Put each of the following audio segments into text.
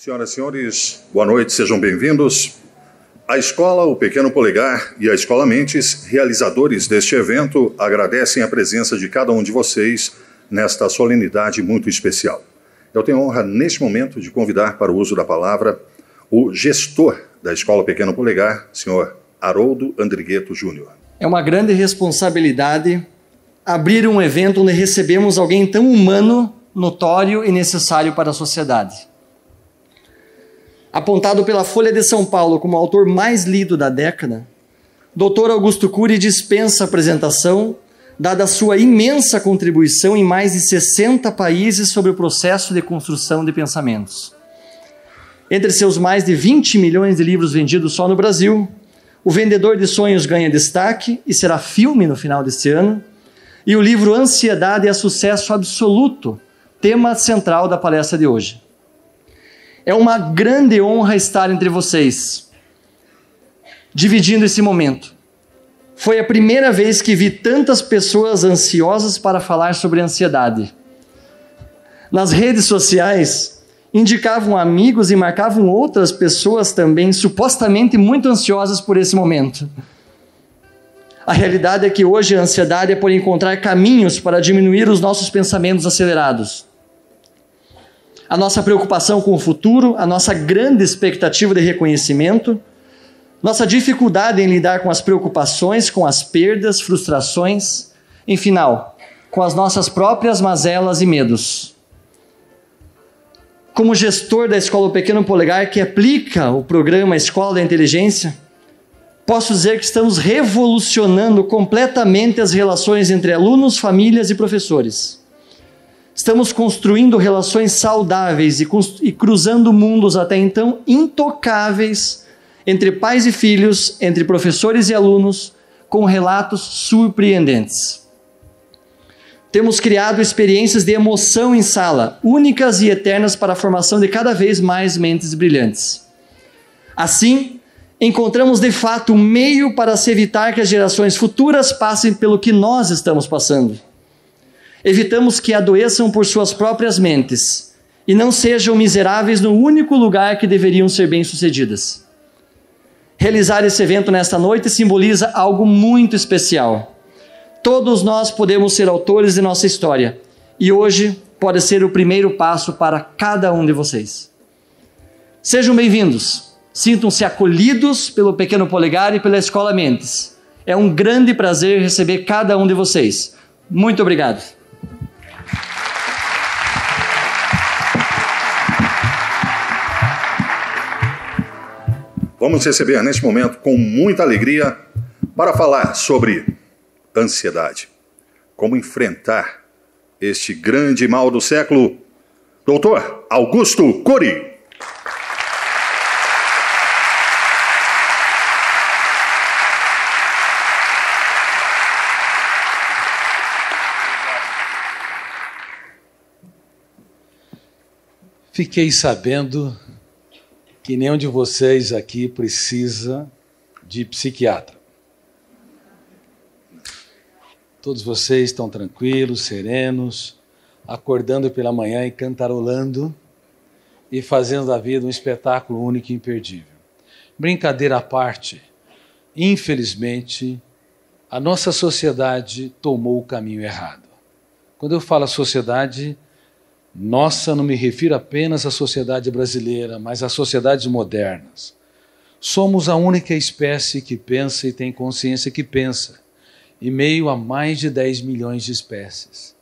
Senhoras e senhores, boa noite, sejam bem-vindos. A Escola, o Pequeno Polegar e a Escola Mentes, realizadores deste evento, agradecem a presença de cada um de vocês nesta solenidade muito especial. Eu tenho a honra, neste momento, de convidar para o uso da palavra o gestor da Escola Pequeno Polegar, senhor Haroldo Andrigueto Júnior. É uma grande responsabilidade abrir um evento onde recebemos alguém tão humano, notório e necessário para a sociedade. Apontado pela Folha de São Paulo como o autor mais lido da década, Dr. Augusto Cury dispensa apresentação, dada a sua imensa contribuição em mais de 60 países sobre o processo de construção de pensamentos. Entre seus mais de 20 milhões de livros vendidos só no Brasil, O Vendedor de Sonhos ganha destaque e será filme no final deste ano, e o livro Ansiedade é sucesso absoluto, tema central da palestra de hoje. É uma grande honra estar entre vocês, dividindo esse momento. Foi a primeira vez que vi tantas pessoas ansiosas para falar sobre ansiedade. Nas redes sociais, indicavam amigos e marcavam outras pessoas também, supostamente muito ansiosas por esse momento. A realidade é que hoje a ansiedade é por encontrar caminhos para diminuir os nossos pensamentos acelerados a nossa preocupação com o futuro, a nossa grande expectativa de reconhecimento, nossa dificuldade em lidar com as preocupações, com as perdas, frustrações, em final, com as nossas próprias mazelas e medos. Como gestor da Escola o Pequeno Polegar, que aplica o programa Escola da Inteligência, posso dizer que estamos revolucionando completamente as relações entre alunos, famílias e professores. Estamos construindo relações saudáveis e, e cruzando mundos até então intocáveis entre pais e filhos, entre professores e alunos, com relatos surpreendentes. Temos criado experiências de emoção em sala, únicas e eternas para a formação de cada vez mais mentes brilhantes. Assim, encontramos de fato um meio para se evitar que as gerações futuras passem pelo que nós estamos passando evitamos que adoeçam por suas próprias mentes e não sejam miseráveis no único lugar que deveriam ser bem-sucedidas. Realizar esse evento nesta noite simboliza algo muito especial. Todos nós podemos ser autores de nossa história e hoje pode ser o primeiro passo para cada um de vocês. Sejam bem-vindos, sintam-se acolhidos pelo Pequeno Polegar e pela Escola Mentes. É um grande prazer receber cada um de vocês. Muito obrigado. Vamos receber neste momento com muita alegria para falar sobre ansiedade. Como enfrentar este grande mal do século, doutor Augusto Cori. Fiquei sabendo que nenhum de vocês aqui precisa de psiquiatra. Todos vocês estão tranquilos, serenos, acordando pela manhã e cantarolando e fazendo da vida um espetáculo único e imperdível. Brincadeira à parte, infelizmente, a nossa sociedade tomou o caminho errado. Quando eu falo sociedade, nossa, não me refiro apenas à sociedade brasileira, mas às sociedades modernas. Somos a única espécie que pensa e tem consciência que pensa, e meio a mais de 10 milhões de espécies.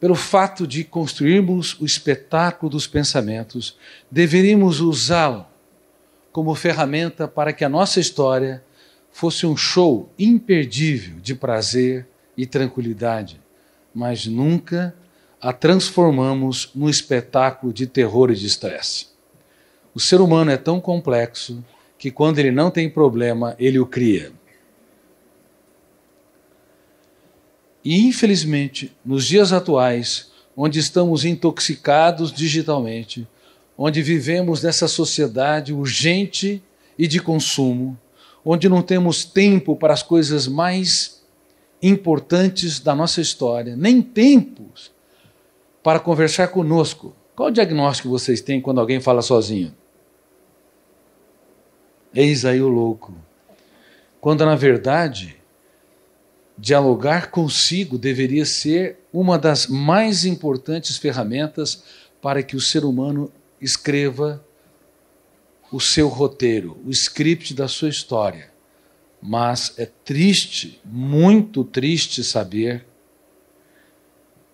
Pelo fato de construirmos o espetáculo dos pensamentos, deveríamos usá-lo como ferramenta para que a nossa história fosse um show imperdível de prazer e tranquilidade, mas nunca a transformamos num espetáculo de terror e de estresse. O ser humano é tão complexo que, quando ele não tem problema, ele o cria. E, infelizmente, nos dias atuais, onde estamos intoxicados digitalmente, onde vivemos nessa sociedade urgente e de consumo, onde não temos tempo para as coisas mais importantes da nossa história, nem tempos para conversar conosco. Qual o diagnóstico vocês têm quando alguém fala sozinho? Eis aí o louco. Quando, na verdade, dialogar consigo deveria ser uma das mais importantes ferramentas para que o ser humano escreva o seu roteiro, o script da sua história. Mas é triste, muito triste saber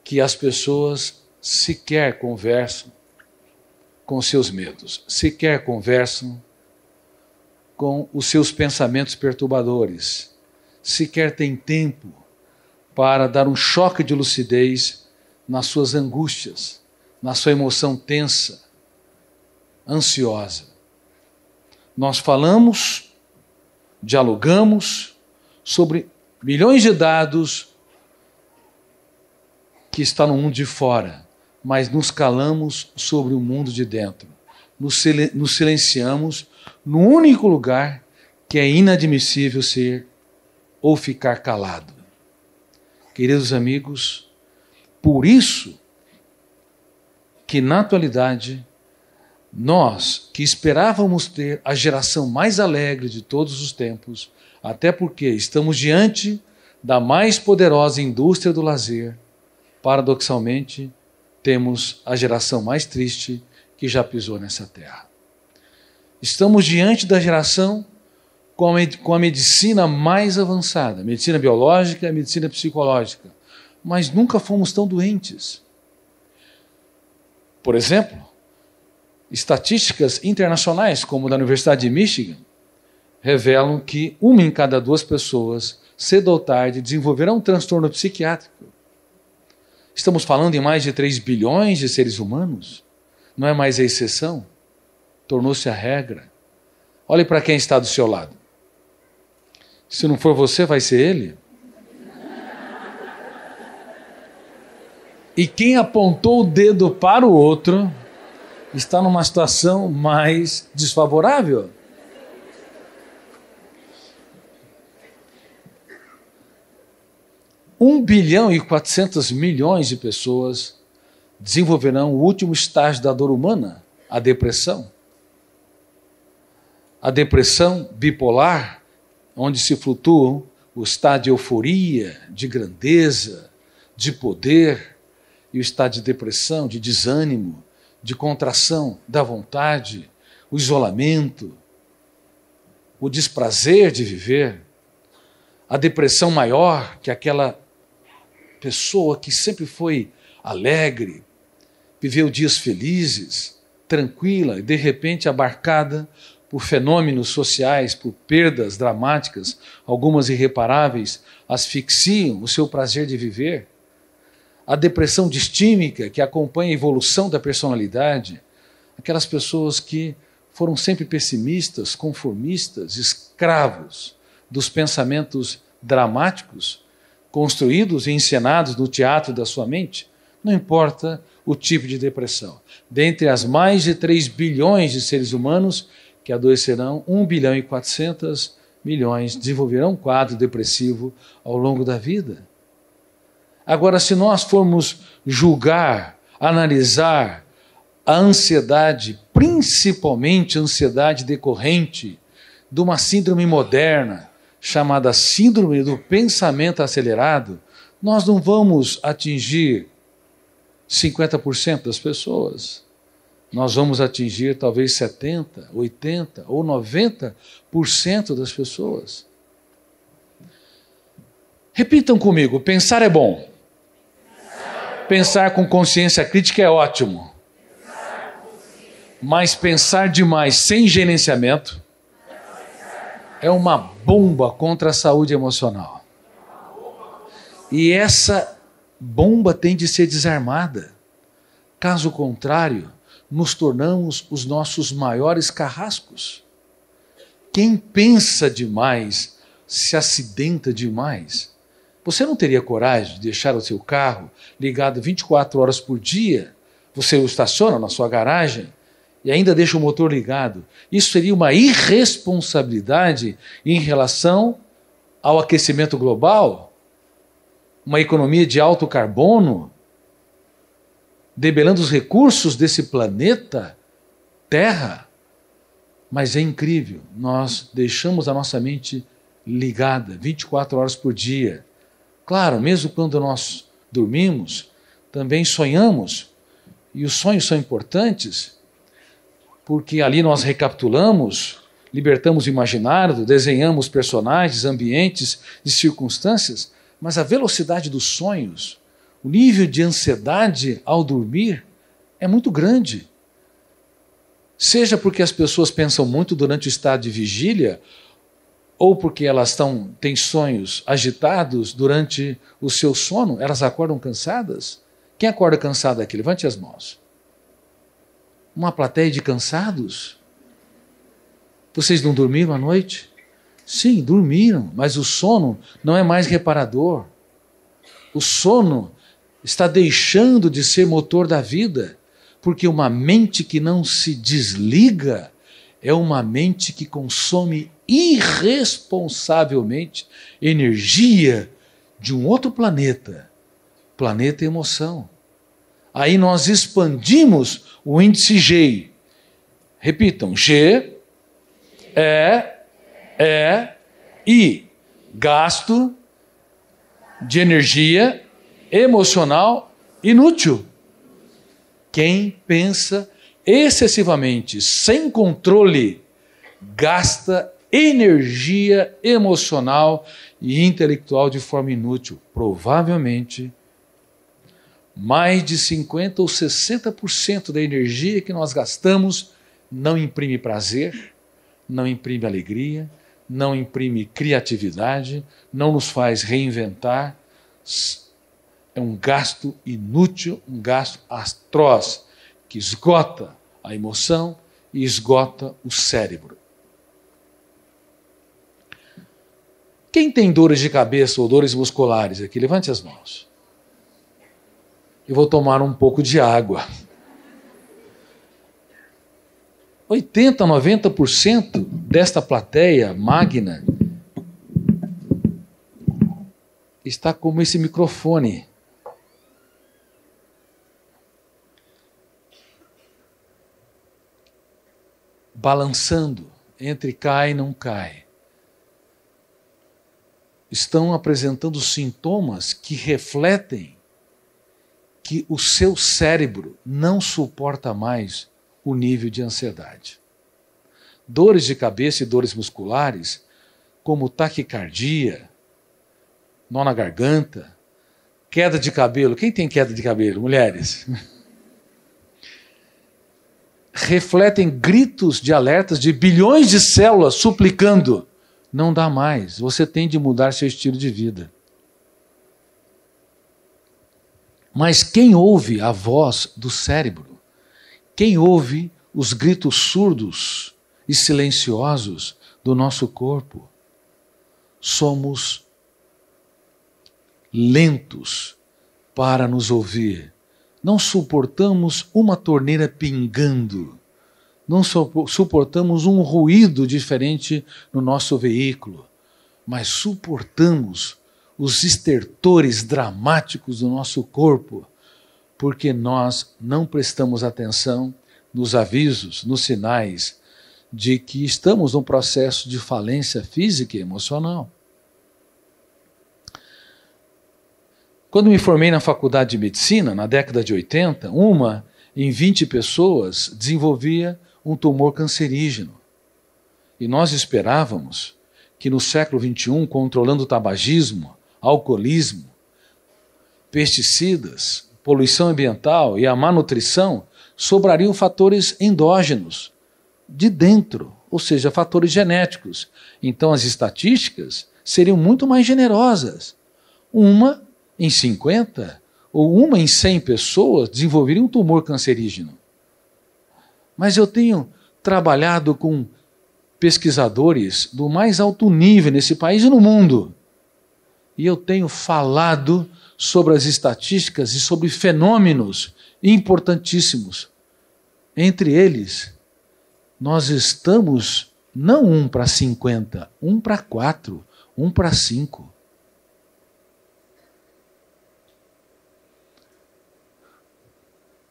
que as pessoas sequer conversam com seus medos, sequer conversam com os seus pensamentos perturbadores, sequer têm tempo para dar um choque de lucidez nas suas angústias, na sua emoção tensa, ansiosa. Nós falamos, dialogamos sobre milhões de dados que está no mundo de fora mas nos calamos sobre o mundo de dentro. Nos, silenciamos no único lugar que é inadmissível ser ou ficar calado. Queridos amigos, por isso que na atualidade nós que esperávamos ter a geração mais alegre de todos os tempos, até porque estamos diante da mais poderosa indústria do lazer, paradoxalmente, temos a geração mais triste que já pisou nessa terra. Estamos diante da geração com a, com a medicina mais avançada, medicina biológica, medicina psicológica, mas nunca fomos tão doentes. Por exemplo, estatísticas internacionais, como da Universidade de Michigan, revelam que uma em cada duas pessoas, cedo ou tarde, desenvolverá um transtorno psiquiátrico Estamos falando em mais de 3 bilhões de seres humanos. Não é mais a exceção, tornou-se a regra. Olhe para quem está do seu lado. Se não for você, vai ser ele. E quem apontou o dedo para o outro está numa situação mais desfavorável. 1 bilhão e 400 milhões de pessoas desenvolverão o último estágio da dor humana, a depressão. A depressão bipolar, onde se flutuam o estado de euforia, de grandeza, de poder, e o estado de depressão, de desânimo, de contração da vontade, o isolamento, o desprazer de viver, a depressão maior, que é aquela pessoa que sempre foi alegre, viveu dias felizes, tranquila e de repente abarcada por fenômenos sociais, por perdas dramáticas, algumas irreparáveis, asfixiam o seu prazer de viver. A depressão distímica que acompanha a evolução da personalidade, aquelas pessoas que foram sempre pessimistas, conformistas, escravos dos pensamentos dramáticos, construídos e encenados no teatro da sua mente, não importa o tipo de depressão. Dentre as mais de 3 bilhões de seres humanos que adoecerão, 1 bilhão e 400 milhões desenvolverão um quadro depressivo ao longo da vida. Agora, se nós formos julgar, analisar a ansiedade, principalmente a ansiedade decorrente de uma síndrome moderna, chamada Síndrome do Pensamento Acelerado, nós não vamos atingir 50% das pessoas. Nós vamos atingir talvez 70, 80 ou 90% das pessoas. Repitam comigo: pensar é bom. Pensar com consciência crítica é ótimo. Mas pensar demais sem gerenciamento é uma bomba contra a saúde emocional. E essa bomba tem de ser desarmada. Caso contrário, nos tornamos os nossos maiores carrascos. Quem pensa demais se acidenta demais. Você não teria coragem de deixar o seu carro ligado 24 horas por dia? Você o estaciona na sua garagem e ainda deixa o motor ligado. Isso seria uma irresponsabilidade em relação ao aquecimento global, uma economia de alto carbono, debelando os recursos desse planeta Terra. Mas é incrível, nós deixamos a nossa mente ligada 24 horas por dia. Claro, mesmo quando nós dormimos, também sonhamos, e os sonhos são importantes porque ali nós recapitulamos, libertamos o imaginário, desenhamos personagens, ambientes e circunstâncias, mas a velocidade dos sonhos, o nível de ansiedade ao dormir é muito grande. Seja porque as pessoas pensam muito durante o estado de vigília, ou porque elas tão, têm sonhos agitados durante o seu sono, elas acordam cansadas. Quem acorda cansado é aqui? Levante as mãos. Uma plateia de cansados? Vocês não dormiram à noite? Sim, dormiram, mas o sono não é mais reparador. O sono está deixando de ser motor da vida, porque uma mente que não se desliga é uma mente que consome irresponsavelmente energia de um outro planeta planeta emoção. Aí nós expandimos o índice G. Repitam: G, E, é, E, é, I. Gasto de energia emocional inútil. Quem pensa excessivamente, sem controle, gasta energia emocional e intelectual de forma inútil. Provavelmente mais de 50% ou 60% da energia que nós gastamos não imprime prazer, não imprime alegria, não imprime criatividade, não nos faz reinventar. É um gasto inútil, um gasto atroz, que esgota a emoção e esgota o cérebro. Quem tem dores de cabeça ou dores musculares aqui? Levante as mãos e vou tomar um pouco de água. 80, 90% desta plateia magna está como esse microfone. Balançando entre cai e não cai. Estão apresentando sintomas que refletem que o seu cérebro não suporta mais o nível de ansiedade. Dores de cabeça e dores musculares, como taquicardia, nó na garganta, queda de cabelo. Quem tem queda de cabelo? Mulheres. Refletem gritos de alertas de bilhões de células suplicando: não dá mais, você tem de mudar seu estilo de vida. Mas quem ouve a voz do cérebro, quem ouve os gritos surdos e silenciosos do nosso corpo, somos lentos para nos ouvir. Não suportamos uma torneira pingando. Não suportamos um ruído diferente no nosso veículo, mas suportamos os estertores dramáticos do nosso corpo, porque nós não prestamos atenção nos avisos, nos sinais de que estamos num processo de falência física e emocional. Quando me formei na faculdade de medicina, na década de 80, uma em 20 pessoas desenvolvia um tumor cancerígeno. E nós esperávamos que no século XXI, controlando o tabagismo, alcoolismo, pesticidas, poluição ambiental e a má nutrição, sobrariam fatores endógenos, de dentro, ou seja, fatores genéticos. Então as estatísticas seriam muito mais generosas. Uma em 50 ou uma em 100 pessoas desenvolveria um tumor cancerígeno. Mas eu tenho trabalhado com pesquisadores do mais alto nível nesse país e no mundo e eu tenho falado sobre as estatísticas e sobre fenômenos importantíssimos. Entre eles, nós estamos não um para 50, um para 4, um para 5.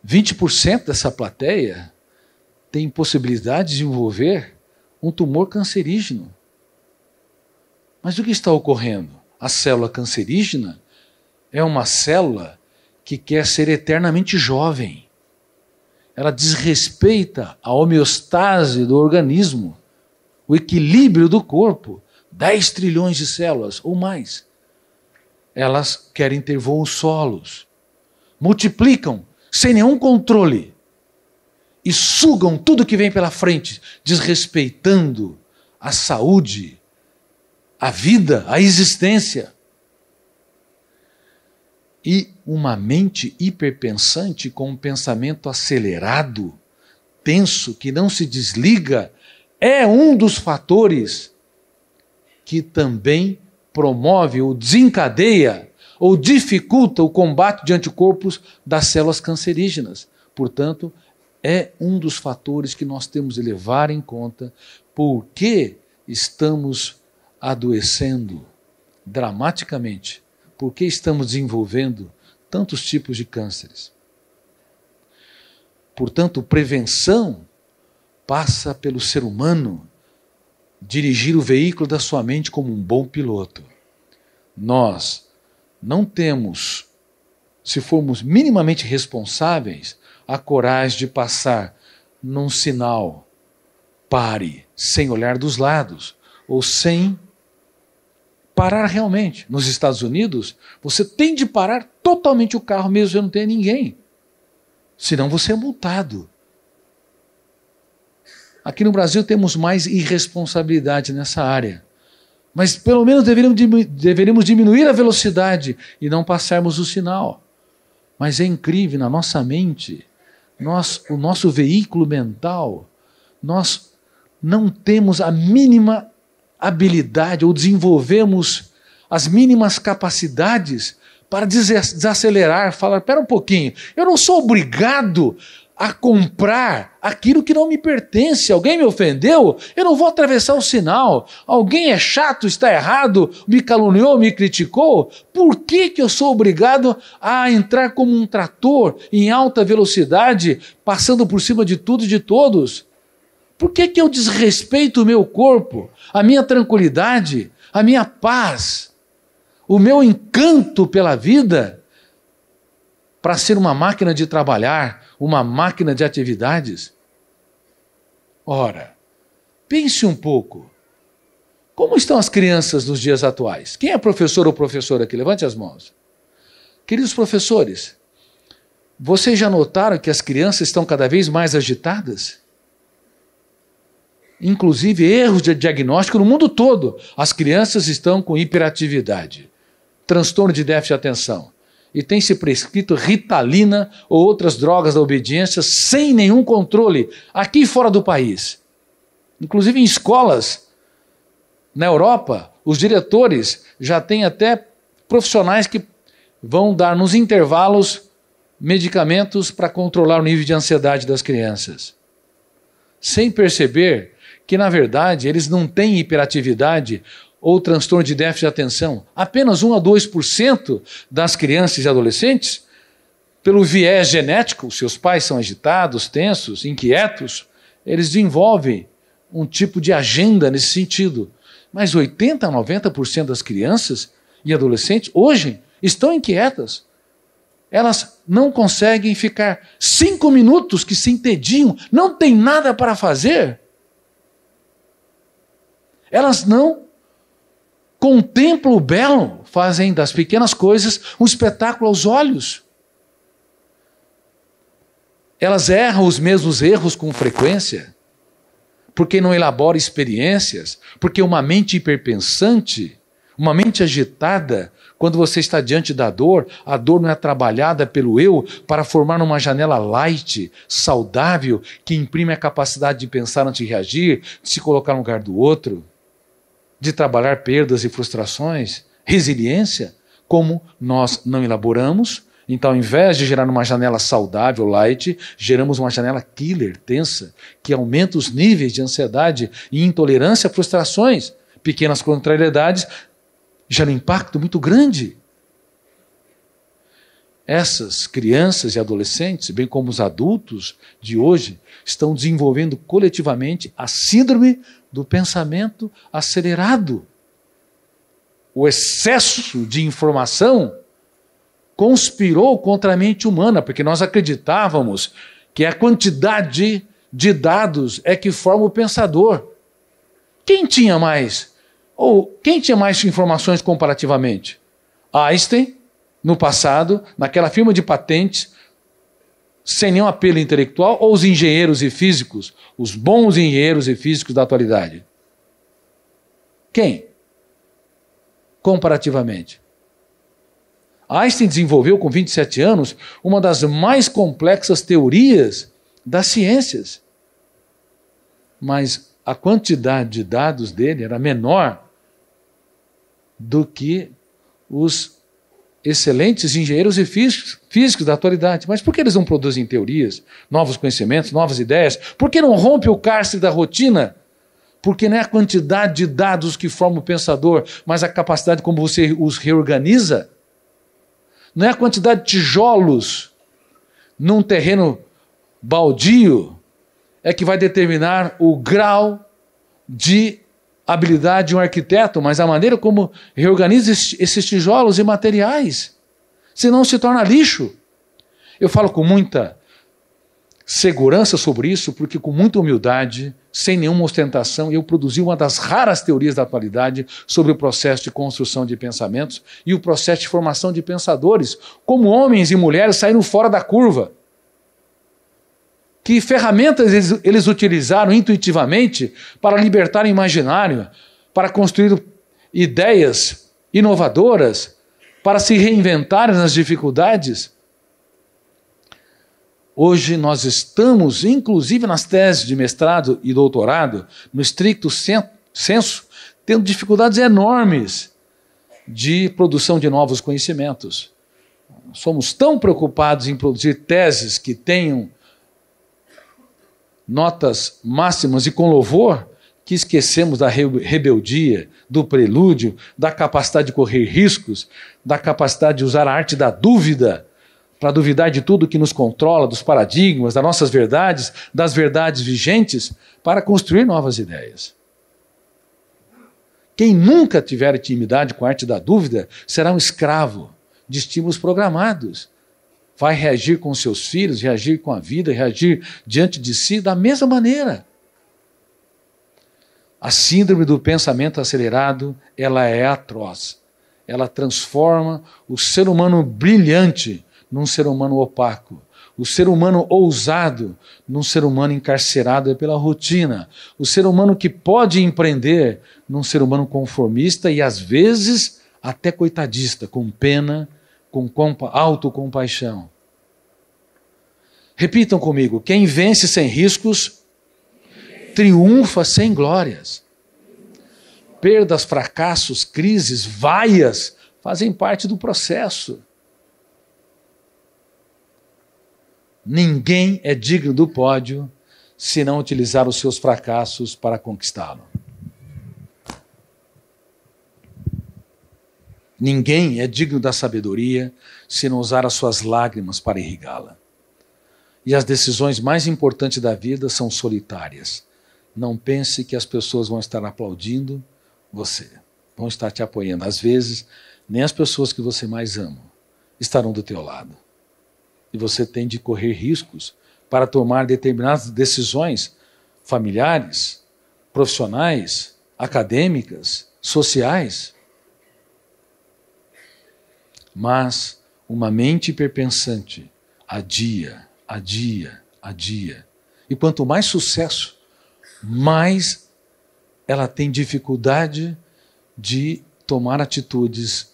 Vinte por cento dessa plateia tem possibilidade de envolver um tumor cancerígeno. Mas o que está ocorrendo? A célula cancerígena é uma célula que quer ser eternamente jovem. Ela desrespeita a homeostase do organismo, o equilíbrio do corpo. 10 trilhões de células ou mais. Elas querem ter voos solos. Multiplicam sem nenhum controle. E sugam tudo que vem pela frente, desrespeitando a saúde a vida, a existência. E uma mente hiperpensante com um pensamento acelerado, tenso que não se desliga, é um dos fatores que também promove ou desencadeia ou dificulta o combate de anticorpos das células cancerígenas. Portanto, é um dos fatores que nós temos de levar em conta porque estamos adoecendo dramaticamente porque estamos desenvolvendo tantos tipos de cânceres. Portanto, prevenção passa pelo ser humano dirigir o veículo da sua mente como um bom piloto. Nós não temos, se formos minimamente responsáveis, a coragem de passar num sinal pare, sem olhar dos lados ou sem parar realmente. Nos Estados Unidos, você tem de parar totalmente o carro, mesmo que não tenha ninguém. Senão você é multado. Aqui no Brasil temos mais irresponsabilidade nessa área. Mas pelo menos deveríamos, diminuir a velocidade e não passarmos o sinal. Mas é incrível, na nossa mente, nós, o nosso veículo mental, nós não temos a mínima habilidade ou desenvolvemos as mínimas capacidades para desacelerar, falar, espera um pouquinho, eu não sou obrigado a comprar aquilo que não me pertence. Alguém me ofendeu? Eu não vou atravessar o sinal. Alguém é chato, está errado, me caluniou, me criticou? Por que, que eu sou obrigado a entrar como um trator em alta velocidade, passando por cima de tudo e de todos? Por que, que eu desrespeito o meu corpo, a minha tranquilidade, a minha paz, o meu encanto pela vida, para ser uma máquina de trabalhar, uma máquina de atividades? Ora, pense um pouco. Como estão as crianças nos dias atuais? Quem é professor ou professora aqui? Levante as mãos. Queridos professores, vocês já notaram que as crianças estão cada vez mais agitadas? inclusive erros de diagnóstico no mundo todo. As crianças estão com hiperatividade, transtorno de déficit de atenção. E tem se prescrito ritalina ou outras drogas da obediência sem nenhum controle, aqui fora do país. Inclusive em escolas, na Europa, os diretores já têm até profissionais que vão dar nos intervalos medicamentos para controlar o nível de ansiedade das crianças. Sem perceber que, na verdade, eles não têm hiperatividade ou transtorno de déficit de atenção. Apenas 1 a 2% das crianças e adolescentes, pelo viés genético, seus pais são agitados, tensos, inquietos, eles desenvolvem um tipo de agenda nesse sentido. Mas 80% a 90% das crianças e adolescentes hoje estão inquietas. Elas não conseguem ficar cinco minutos que se entediam, não tem nada para fazer elas não contemplam o belo, fazem das pequenas coisas um espetáculo aos olhos. Elas erram os mesmos erros com frequência, porque não elabora experiências, porque uma mente hiperpensante, uma mente agitada, quando você está diante da dor, a dor não é trabalhada pelo eu para formar uma janela light, saudável, que imprime a capacidade de pensar antes de reagir, de se colocar no lugar do outro de trabalhar perdas e frustrações, resiliência, como nós não elaboramos, então, ao invés de gerar uma janela saudável, light, geramos uma janela killer, tensa, que aumenta os níveis de ansiedade e intolerância a frustrações. Pequenas contrariedades geram um impacto muito grande. Essas crianças e adolescentes, bem como os adultos de hoje, estão desenvolvendo coletivamente a síndrome do pensamento acelerado. O excesso de informação conspirou contra a mente humana, porque nós acreditávamos que a quantidade de dados é que forma o pensador. Quem tinha mais? Ou quem tinha mais informações comparativamente? Einstein, no passado, naquela firma de patentes, sem nenhum apelo intelectual, ou os engenheiros e físicos, os bons engenheiros e físicos da atualidade? Quem? Comparativamente. Einstein desenvolveu com 27 anos uma das mais complexas teorias das ciências. Mas a quantidade de dados dele era menor do que os excelentes engenheiros e físicos, físicos da atualidade. Mas por que eles não produzem teorias, novos conhecimentos, novas ideias? Por que não rompe o cárcere da rotina? Porque não é a quantidade de dados que forma o pensador, mas a capacidade como você os reorganiza. Não é a quantidade de tijolos num terreno baldio é que vai determinar o grau de habilidade de um arquiteto, mas a maneira como reorganiza esses tijolos e materiais. Senão se torna lixo. Eu falo com muita segurança sobre isso, porque com muita humildade, sem nenhuma ostentação, eu produzi uma das raras teorias da atualidade sobre o processo de construção de pensamentos e o processo de formação de pensadores, como homens e mulheres saíram fora da curva que ferramentas eles, eles utilizaram intuitivamente para libertar o imaginário, para construir ideias inovadoras, para se reinventar nas dificuldades. Hoje nós estamos, inclusive nas teses de mestrado e doutorado, no estricto senso, tendo dificuldades enormes de produção de novos conhecimentos. Somos tão preocupados em produzir teses que tenham notas máximas e com louvor que esquecemos da rebeldia, do prelúdio, da capacidade de correr riscos, da capacidade de usar a arte da dúvida para duvidar de tudo que nos controla, dos paradigmas, das nossas verdades, das verdades vigentes, para construir novas ideias. Quem nunca tiver intimidade com a arte da dúvida será um escravo de estímulos programados vai reagir com seus filhos, reagir com a vida, reagir diante de si da mesma maneira. A síndrome do pensamento acelerado, ela é atroz. Ela transforma o ser humano brilhante num ser humano opaco, o ser humano ousado num ser humano encarcerado é pela rotina, o ser humano que pode empreender num ser humano conformista e às vezes até coitadista, com pena com autocompaixão. Repitam comigo: quem vence sem riscos, triunfa sem glórias. Perdas, fracassos, crises, vaias fazem parte do processo. Ninguém é digno do pódio se não utilizar os seus fracassos para conquistá-lo. Ninguém é digno da sabedoria se não usar as suas lágrimas para irrigá-la. E as decisões mais importantes da vida são solitárias. Não pense que as pessoas vão estar aplaudindo você, vão estar te apoiando. Às vezes, nem as pessoas que você mais ama estarão do teu lado. E você tem de correr riscos para tomar determinadas decisões familiares, profissionais, acadêmicas, sociais mas uma mente hiperpensante, a dia, a dia, a dia. E quanto mais sucesso, mais ela tem dificuldade de tomar atitudes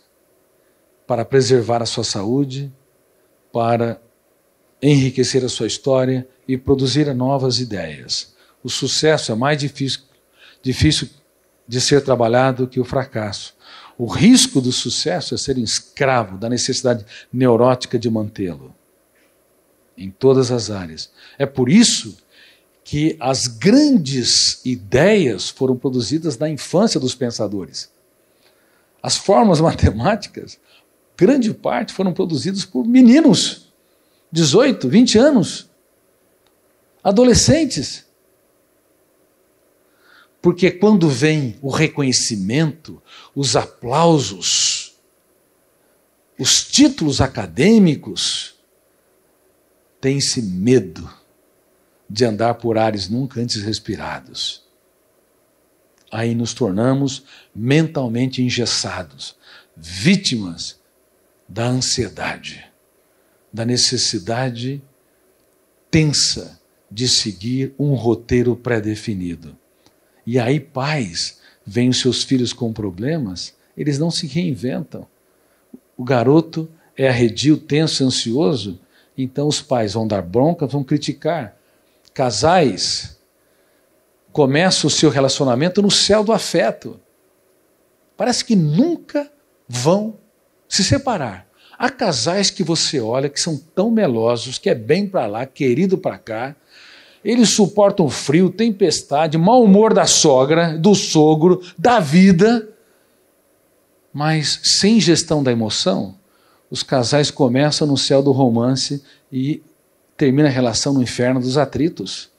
para preservar a sua saúde, para enriquecer a sua história e produzir novas ideias. O sucesso é mais difícil, difícil de ser trabalhado que o fracasso. O risco do sucesso é ser escravo da necessidade neurótica de mantê-lo. Em todas as áreas. É por isso que as grandes ideias foram produzidas na infância dos pensadores. As formas matemáticas, grande parte, foram produzidas por meninos, 18, 20 anos, adolescentes. Porque quando vem o reconhecimento, os aplausos, os títulos acadêmicos, tem-se medo de andar por ares nunca antes respirados. Aí nos tornamos mentalmente engessados, vítimas da ansiedade, da necessidade tensa de seguir um roteiro pré-definido. E aí, pais, veem os seus filhos com problemas, eles não se reinventam. O garoto é arredio, tenso, ansioso, então os pais vão dar bronca, vão criticar. Casais, começa o seu relacionamento no céu do afeto. Parece que nunca vão se separar. Há casais que você olha que são tão melosos, que é bem para lá, querido para cá, eles suportam frio, tempestade, mau humor da sogra, do sogro, da vida. Mas sem gestão da emoção, os casais começam no céu do romance e termina a relação no inferno dos atritos.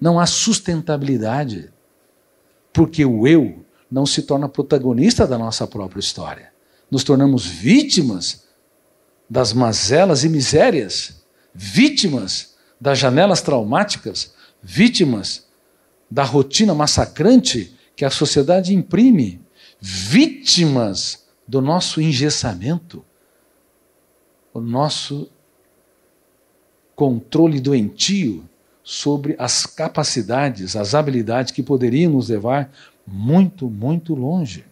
Não há sustentabilidade, porque o eu não se torna protagonista da nossa própria história. Nos tornamos vítimas das mazelas e misérias, vítimas das janelas traumáticas, vítimas da rotina massacrante que a sociedade imprime, vítimas do nosso engessamento, o nosso controle doentio sobre as capacidades, as habilidades que poderiam nos levar muito, muito longe.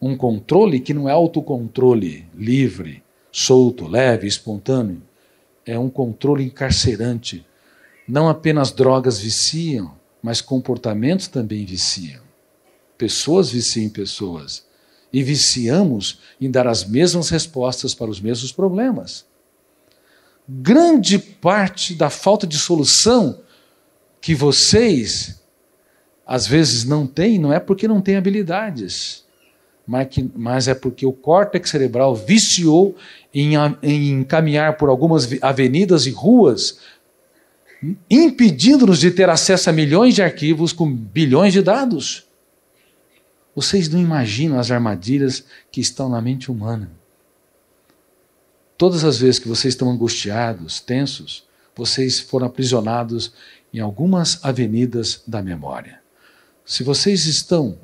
Um controle que não é autocontrole livre, solto, leve, espontâneo, é um controle encarcerante. Não apenas drogas viciam, mas comportamentos também viciam. Pessoas viciam pessoas. E viciamos em dar as mesmas respostas para os mesmos problemas. Grande parte da falta de solução que vocês às vezes não têm não é porque não têm habilidades mas, que, mas é porque o córtex cerebral viciou em, em caminhar por algumas avenidas e ruas, hum, impedindo-nos de ter acesso a milhões de arquivos com bilhões de dados. Vocês não imaginam as armadilhas que estão na mente humana. Todas as vezes que vocês estão angustiados, tensos, vocês foram aprisionados em algumas avenidas da memória. Se vocês estão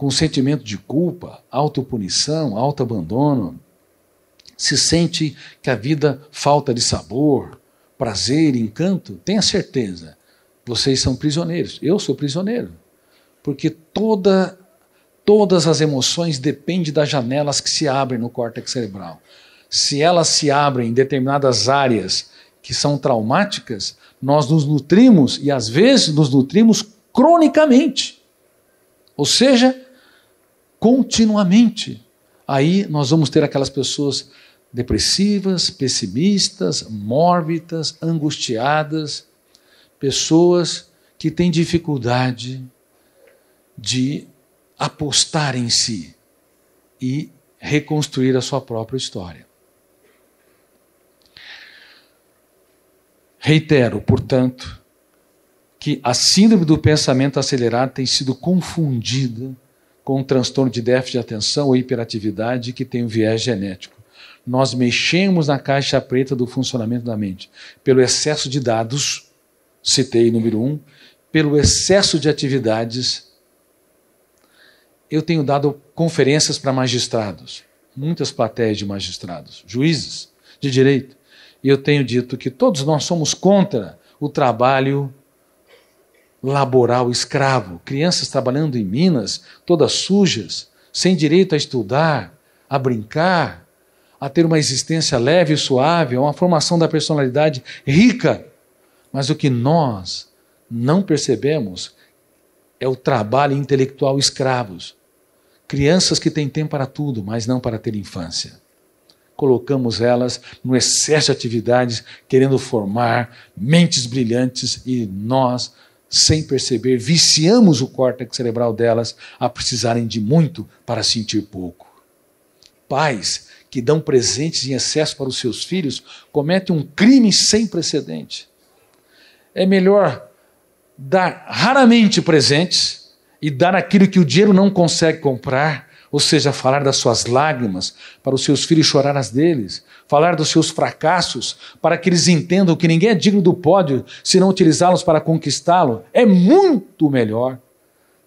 com sentimento de culpa, autopunição, autoabandono, se sente que a vida falta de sabor, prazer, encanto, tenha certeza, vocês são prisioneiros. Eu sou prisioneiro, porque toda, todas as emoções dependem das janelas que se abrem no córtex cerebral. Se elas se abrem em determinadas áreas que são traumáticas, nós nos nutrimos e às vezes nos nutrimos cronicamente. Ou seja, continuamente. Aí nós vamos ter aquelas pessoas depressivas, pessimistas, mórbidas, angustiadas, pessoas que têm dificuldade de apostar em si e reconstruir a sua própria história. Reitero, portanto, que a síndrome do pensamento acelerado tem sido confundida com um transtorno de déficit de atenção ou hiperatividade que tem um viés genético. Nós mexemos na caixa preta do funcionamento da mente pelo excesso de dados, citei número um, pelo excesso de atividades. Eu tenho dado conferências para magistrados, muitas plateias de magistrados, juízes de direito, e eu tenho dito que todos nós somos contra o trabalho laboral escravo, crianças trabalhando em minas, todas sujas, sem direito a estudar, a brincar, a ter uma existência leve e suave, uma formação da personalidade rica. Mas o que nós não percebemos é o trabalho intelectual escravos. Crianças que têm tempo para tudo, mas não para ter infância. Colocamos elas no excesso de atividades, querendo formar mentes brilhantes e nós sem perceber, viciamos o córtex cerebral delas a precisarem de muito para sentir pouco. Pais que dão presentes em excesso para os seus filhos cometem um crime sem precedente. É melhor dar raramente presentes e dar aquilo que o dinheiro não consegue comprar ou seja, falar das suas lágrimas para os seus filhos chorar as deles, falar dos seus fracassos para que eles entendam que ninguém é digno do pódio se não utilizá-los para conquistá-lo. É muito melhor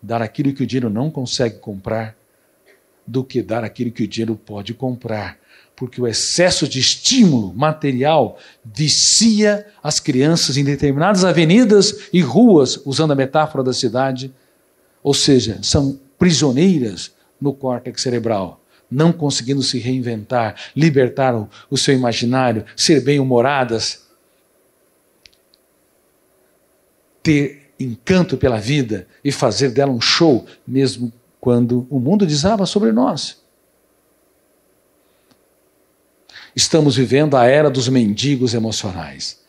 dar aquilo que o dinheiro não consegue comprar do que dar aquilo que o dinheiro pode comprar, porque o excesso de estímulo material vicia as crianças em determinadas avenidas e ruas, usando a metáfora da cidade, ou seja, são prisioneiras no córtex cerebral, não conseguindo se reinventar, libertar o, o seu imaginário, ser bem-humoradas, ter encanto pela vida e fazer dela um show, mesmo quando o mundo desaba sobre nós. Estamos vivendo a era dos mendigos emocionais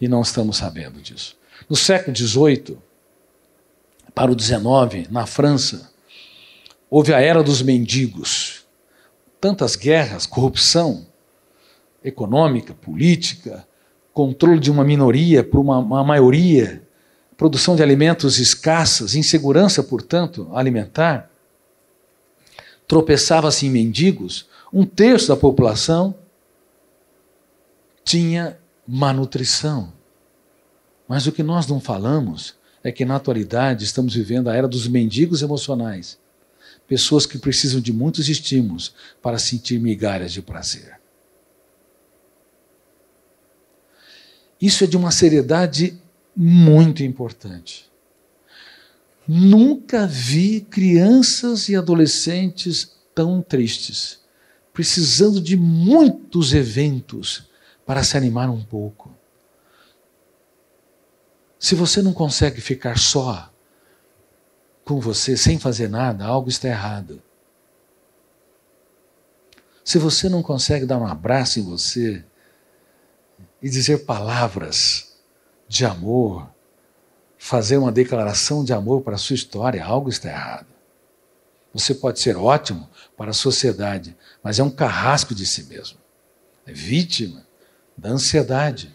e não estamos sabendo disso. No século XVIII para o XIX, na França, Houve a era dos mendigos. Tantas guerras, corrupção econômica, política, controle de uma minoria por uma, uma maioria, produção de alimentos escassas, insegurança, portanto, alimentar. Tropeçava-se em mendigos. Um terço da população tinha má nutrição. Mas o que nós não falamos é que, na atualidade, estamos vivendo a era dos mendigos emocionais pessoas que precisam de muitos estímulos para sentir migalhas de prazer. Isso é de uma seriedade muito importante. Nunca vi crianças e adolescentes tão tristes, precisando de muitos eventos para se animar um pouco. Se você não consegue ficar só com você sem fazer nada, algo está errado. Se você não consegue dar um abraço em você e dizer palavras de amor, fazer uma declaração de amor para a sua história, algo está errado. Você pode ser ótimo para a sociedade, mas é um carrasco de si mesmo. É vítima da ansiedade,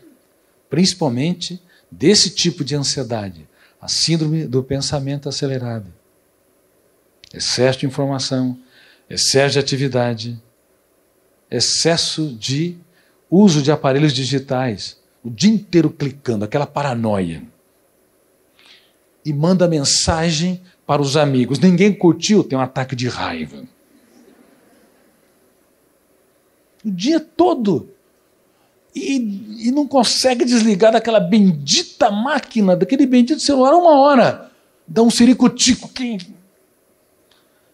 principalmente desse tipo de ansiedade, a síndrome do pensamento acelerado. Excesso de informação, excesso de atividade, excesso de uso de aparelhos digitais, o dia inteiro clicando, aquela paranoia. E manda mensagem para os amigos. Ninguém curtiu, tem um ataque de raiva. O dia todo e, e não consegue desligar daquela bendita máquina, daquele bendito celular uma hora. Dá um ciricutico. Quem...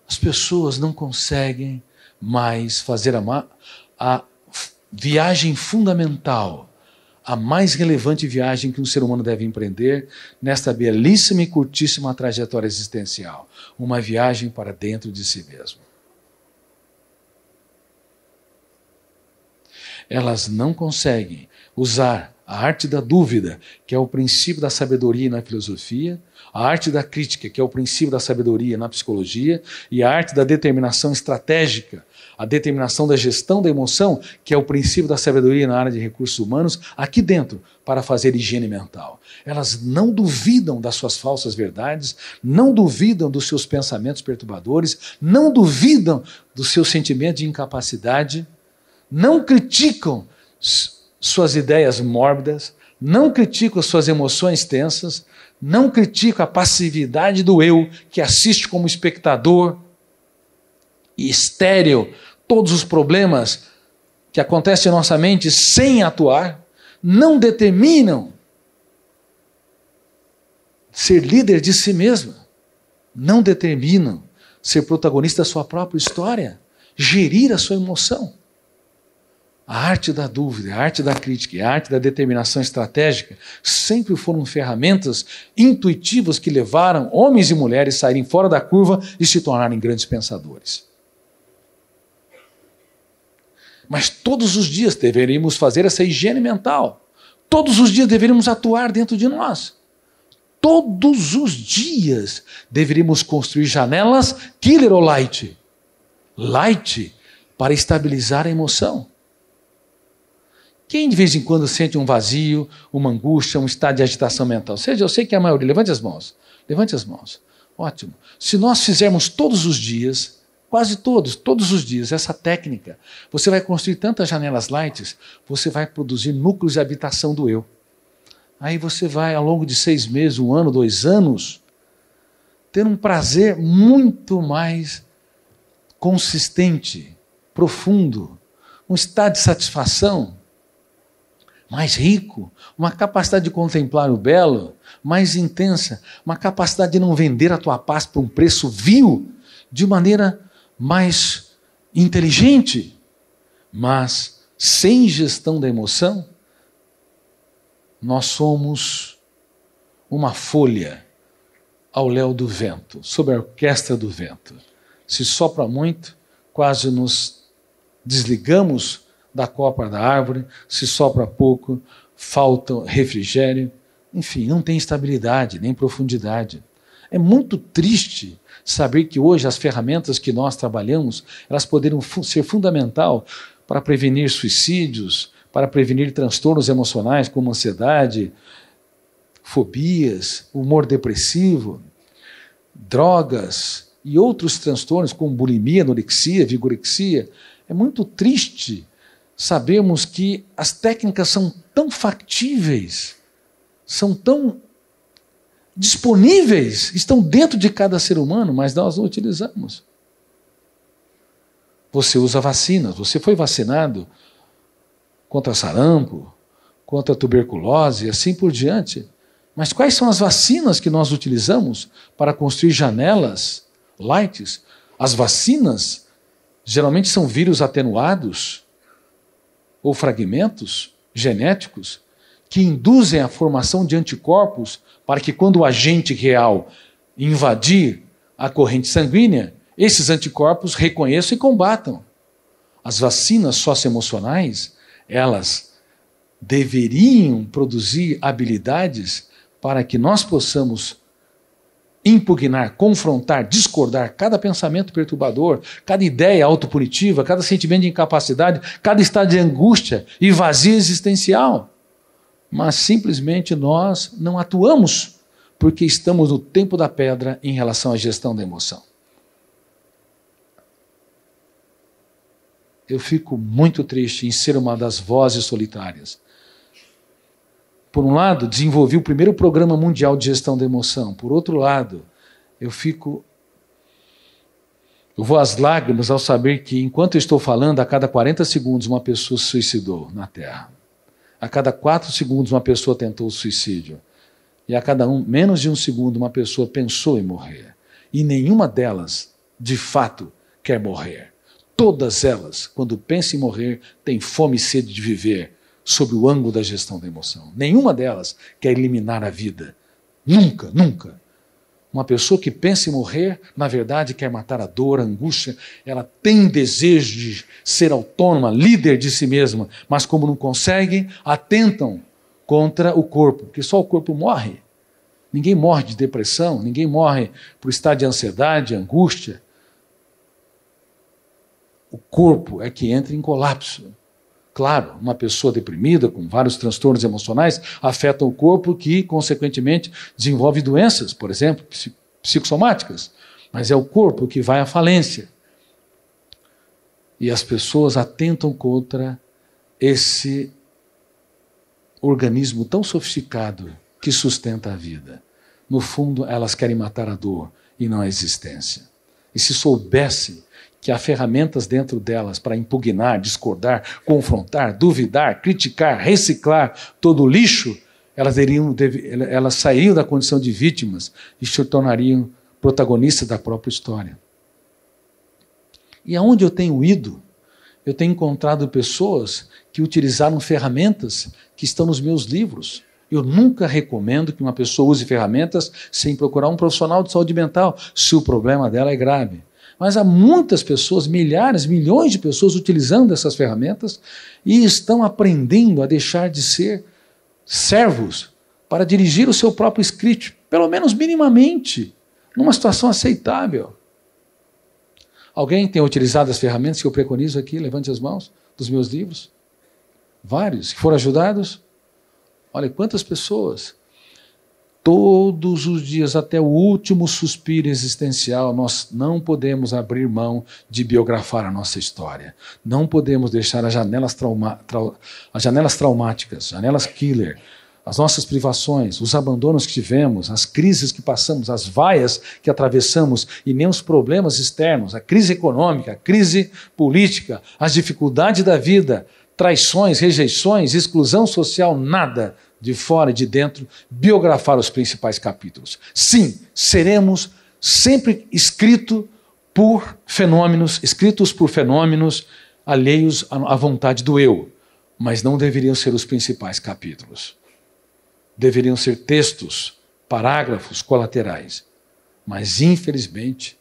As pessoas não conseguem mais fazer a, a viagem fundamental, a mais relevante viagem que um ser humano deve empreender nesta belíssima e curtíssima trajetória existencial uma viagem para dentro de si mesmo. elas não conseguem usar a arte da dúvida, que é o princípio da sabedoria na filosofia, a arte da crítica, que é o princípio da sabedoria na psicologia, e a arte da determinação estratégica, a determinação da gestão da emoção, que é o princípio da sabedoria na área de recursos humanos, aqui dentro, para fazer higiene mental. Elas não duvidam das suas falsas verdades, não duvidam dos seus pensamentos perturbadores, não duvidam do seu sentimento de incapacidade não criticam suas ideias mórbidas, não criticam suas emoções tensas, não criticam a passividade do eu que assiste como espectador e estéreo. todos os problemas que acontecem em nossa mente sem atuar, não determinam ser líder de si mesmo, não determinam ser protagonista da sua própria história, gerir a sua emoção. A arte da dúvida, a arte da crítica e a arte da determinação estratégica sempre foram ferramentas intuitivas que levaram homens e mulheres a saírem fora da curva e se tornarem grandes pensadores. Mas todos os dias deveríamos fazer essa higiene mental. Todos os dias deveríamos atuar dentro de nós todos os dias deveríamos construir janelas killer ou light. Light para estabilizar a emoção. Quem de vez em quando sente um vazio, uma angústia, um estado de agitação mental? Seja, eu sei que é a maioria. Levante as mãos. Levante as mãos. Ótimo. Se nós fizermos todos os dias, quase todos, todos os dias, essa técnica, você vai construir tantas janelas lights, você vai produzir núcleos de habitação do eu. Aí você vai, ao longo de seis meses, um ano, dois anos, ter um prazer muito mais consistente, profundo, um estado de satisfação mais rico, uma capacidade de contemplar o belo mais intensa, uma capacidade de não vender a tua paz por um preço vil, de maneira mais inteligente, mas sem gestão da emoção, nós somos uma folha ao léu do vento, sob a orquestra do vento. Se sopra muito, quase nos desligamos da copa da árvore, se sopra pouco, falta refrigério. Enfim, não tem estabilidade nem profundidade. É muito triste saber que hoje as ferramentas que nós trabalhamos, elas poderiam ser fundamental para prevenir suicídios, para prevenir transtornos emocionais como ansiedade, fobias, humor depressivo, drogas e outros transtornos como bulimia, anorexia, vigorexia. É muito triste sabemos que as técnicas são tão factíveis, são tão disponíveis, estão dentro de cada ser humano, mas nós não utilizamos. Você usa vacinas, você foi vacinado contra sarampo, contra tuberculose e assim por diante. Mas quais são as vacinas que nós utilizamos para construir janelas, lights? As vacinas geralmente são vírus atenuados, ou fragmentos genéticos que induzem a formação de anticorpos para que, quando o agente real invadir a corrente sanguínea, esses anticorpos reconheçam e combatam. As vacinas socioemocionais, elas deveriam produzir habilidades para que nós possamos impugnar, confrontar, discordar cada pensamento perturbador, cada ideia autopunitiva, cada sentimento de incapacidade, cada estado de angústia e vazio existencial. Mas simplesmente nós não atuamos porque estamos no tempo da pedra em relação à gestão da emoção. Eu fico muito triste em ser uma das vozes solitárias por um lado, desenvolvi o primeiro programa mundial de gestão da emoção. Por outro lado, eu fico. Eu vou às lágrimas ao saber que, enquanto eu estou falando, a cada 40 segundos uma pessoa se suicidou na Terra. A cada 4 segundos uma pessoa tentou o suicídio. E a cada um, menos de um segundo uma pessoa pensou em morrer. E nenhuma delas, de fato, quer morrer. Todas elas, quando pensa em morrer, têm fome e sede de viver sobre o ângulo da gestão da emoção. Nenhuma delas quer eliminar a vida. Nunca, nunca. Uma pessoa que pensa em morrer, na verdade, quer matar a dor, a angústia. Ela tem desejo de ser autônoma, líder de si mesma, mas como não consegue, atentam contra o corpo, porque só o corpo morre. Ninguém morre de depressão, ninguém morre por estado de ansiedade, angústia. O corpo é que entra em colapso. Claro, uma pessoa deprimida, com vários transtornos emocionais, afeta o corpo que, consequentemente, desenvolve doenças, por exemplo, psicossomáticas. Mas é o corpo que vai à falência. E as pessoas atentam contra esse organismo tão sofisticado que sustenta a vida. No fundo, elas querem matar a dor e não a existência. E se soubessem que há ferramentas dentro delas para impugnar, discordar, confrontar, duvidar, criticar, reciclar todo o lixo, elas, teriam, elas da condição de vítimas e se tornariam protagonistas da própria história. E aonde eu tenho ido, eu tenho encontrado pessoas que utilizaram ferramentas que estão nos meus livros. Eu nunca recomendo que uma pessoa use ferramentas sem procurar um profissional de saúde mental, se o problema dela é grave mas há muitas pessoas, milhares, milhões de pessoas utilizando essas ferramentas e estão aprendendo a deixar de ser servos para dirigir o seu próprio script, pelo menos minimamente, numa situação aceitável. Alguém tem utilizado as ferramentas que eu preconizo aqui? Levante as mãos dos meus livros. Vários que foram ajudados. Olha quantas pessoas todos os dias, até o último suspiro existencial, nós não podemos abrir mão de biografar a nossa história. Não podemos deixar as janelas, trauma, trau, as janelas traumáticas, janelas killer, as nossas privações, os abandonos que tivemos, as crises que passamos, as vaias que atravessamos e nem os problemas externos, a crise econômica, a crise política, as dificuldades da vida, traições, rejeições, exclusão social, nada de fora e de dentro, biografar os principais capítulos. Sim, seremos sempre escritos por fenômenos, escritos por fenômenos alheios à vontade do eu, mas não deveriam ser os principais capítulos. Deveriam ser textos, parágrafos colaterais. Mas, infelizmente,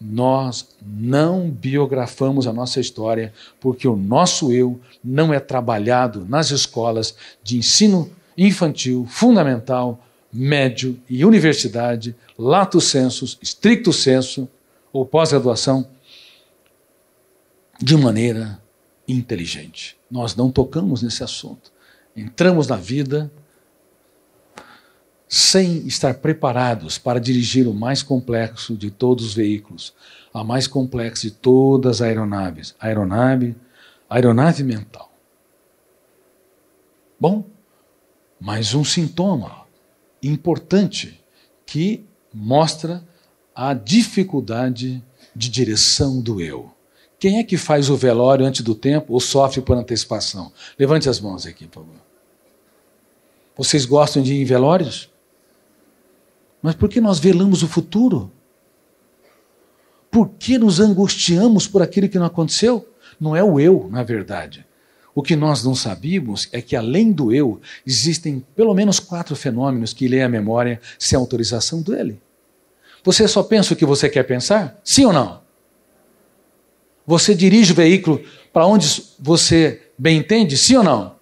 nós não biografamos a nossa história porque o nosso eu não é trabalhado nas escolas de ensino infantil, fundamental, médio e universidade, lato sensus, estricto senso ou pós-graduação de maneira inteligente. Nós não tocamos nesse assunto. Entramos na vida sem estar preparados para dirigir o mais complexo de todos os veículos, a mais complexa de todas as aeronaves, aeronave, aeronave mental. Bom, mais um sintoma importante que mostra a dificuldade de direção do eu. Quem é que faz o velório antes do tempo ou sofre por antecipação? Levante as mãos aqui, por favor. Vocês gostam de ir em velórios? Mas por que nós velamos o futuro? Por que nos angustiamos por aquilo que não aconteceu? Não é o eu, na verdade. O que nós não sabíamos é que, além do eu, existem pelo menos quatro fenômenos que lê a memória sem autorização dele. Você só pensa o que você quer pensar? Sim ou não? Você dirige o veículo para onde você bem entende? Sim ou não?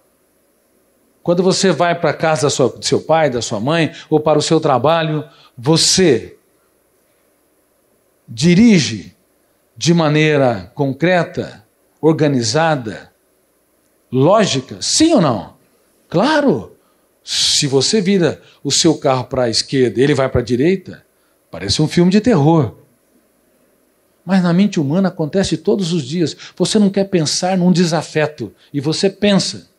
Quando você vai para a casa do seu pai, da sua mãe, ou para o seu trabalho, você dirige de maneira concreta, organizada, lógica, sim ou não? Claro! Se você vira o seu carro para a esquerda ele vai para a direita, parece um filme de terror. Mas na mente humana acontece todos os dias. Você não quer pensar num desafeto e você pensa.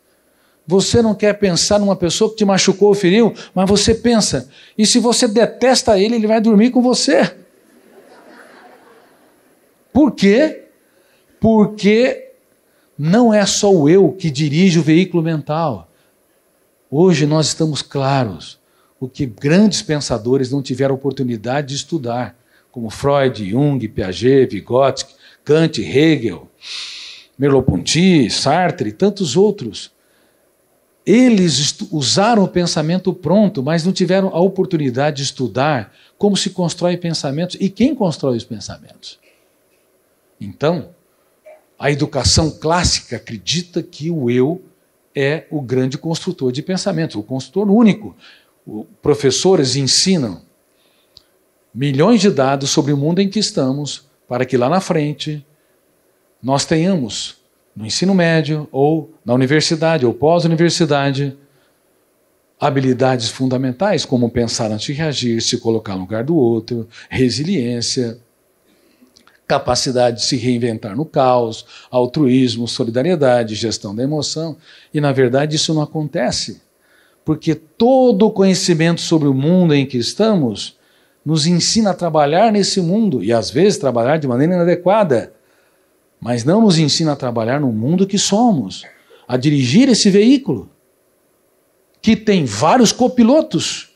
Você não quer pensar numa pessoa que te machucou ou feriu, mas você pensa. E se você detesta ele, ele vai dormir com você. Por quê? Porque não é só o eu que dirige o veículo mental. Hoje nós estamos claros o que grandes pensadores não tiveram oportunidade de estudar, como Freud, Jung, Piaget, Vygotsky, Kant, Hegel, Merleau-Ponty, Sartre e tantos outros. Eles usaram o pensamento pronto, mas não tiveram a oportunidade de estudar como se constrói pensamentos e quem constrói os pensamentos. Então, a educação clássica acredita que o eu é o grande construtor de pensamentos, o construtor único. O, professores ensinam milhões de dados sobre o mundo em que estamos, para que lá na frente nós tenhamos no ensino médio, ou na universidade, ou pós-universidade, habilidades fundamentais como pensar antes de reagir, se colocar no lugar do outro, resiliência, capacidade de se reinventar no caos, altruísmo, solidariedade, gestão da emoção. E na verdade isso não acontece, porque todo o conhecimento sobre o mundo em que estamos nos ensina a trabalhar nesse mundo e às vezes trabalhar de maneira inadequada mas não nos ensina a trabalhar no mundo que somos, a dirigir esse veículo que tem vários copilotos.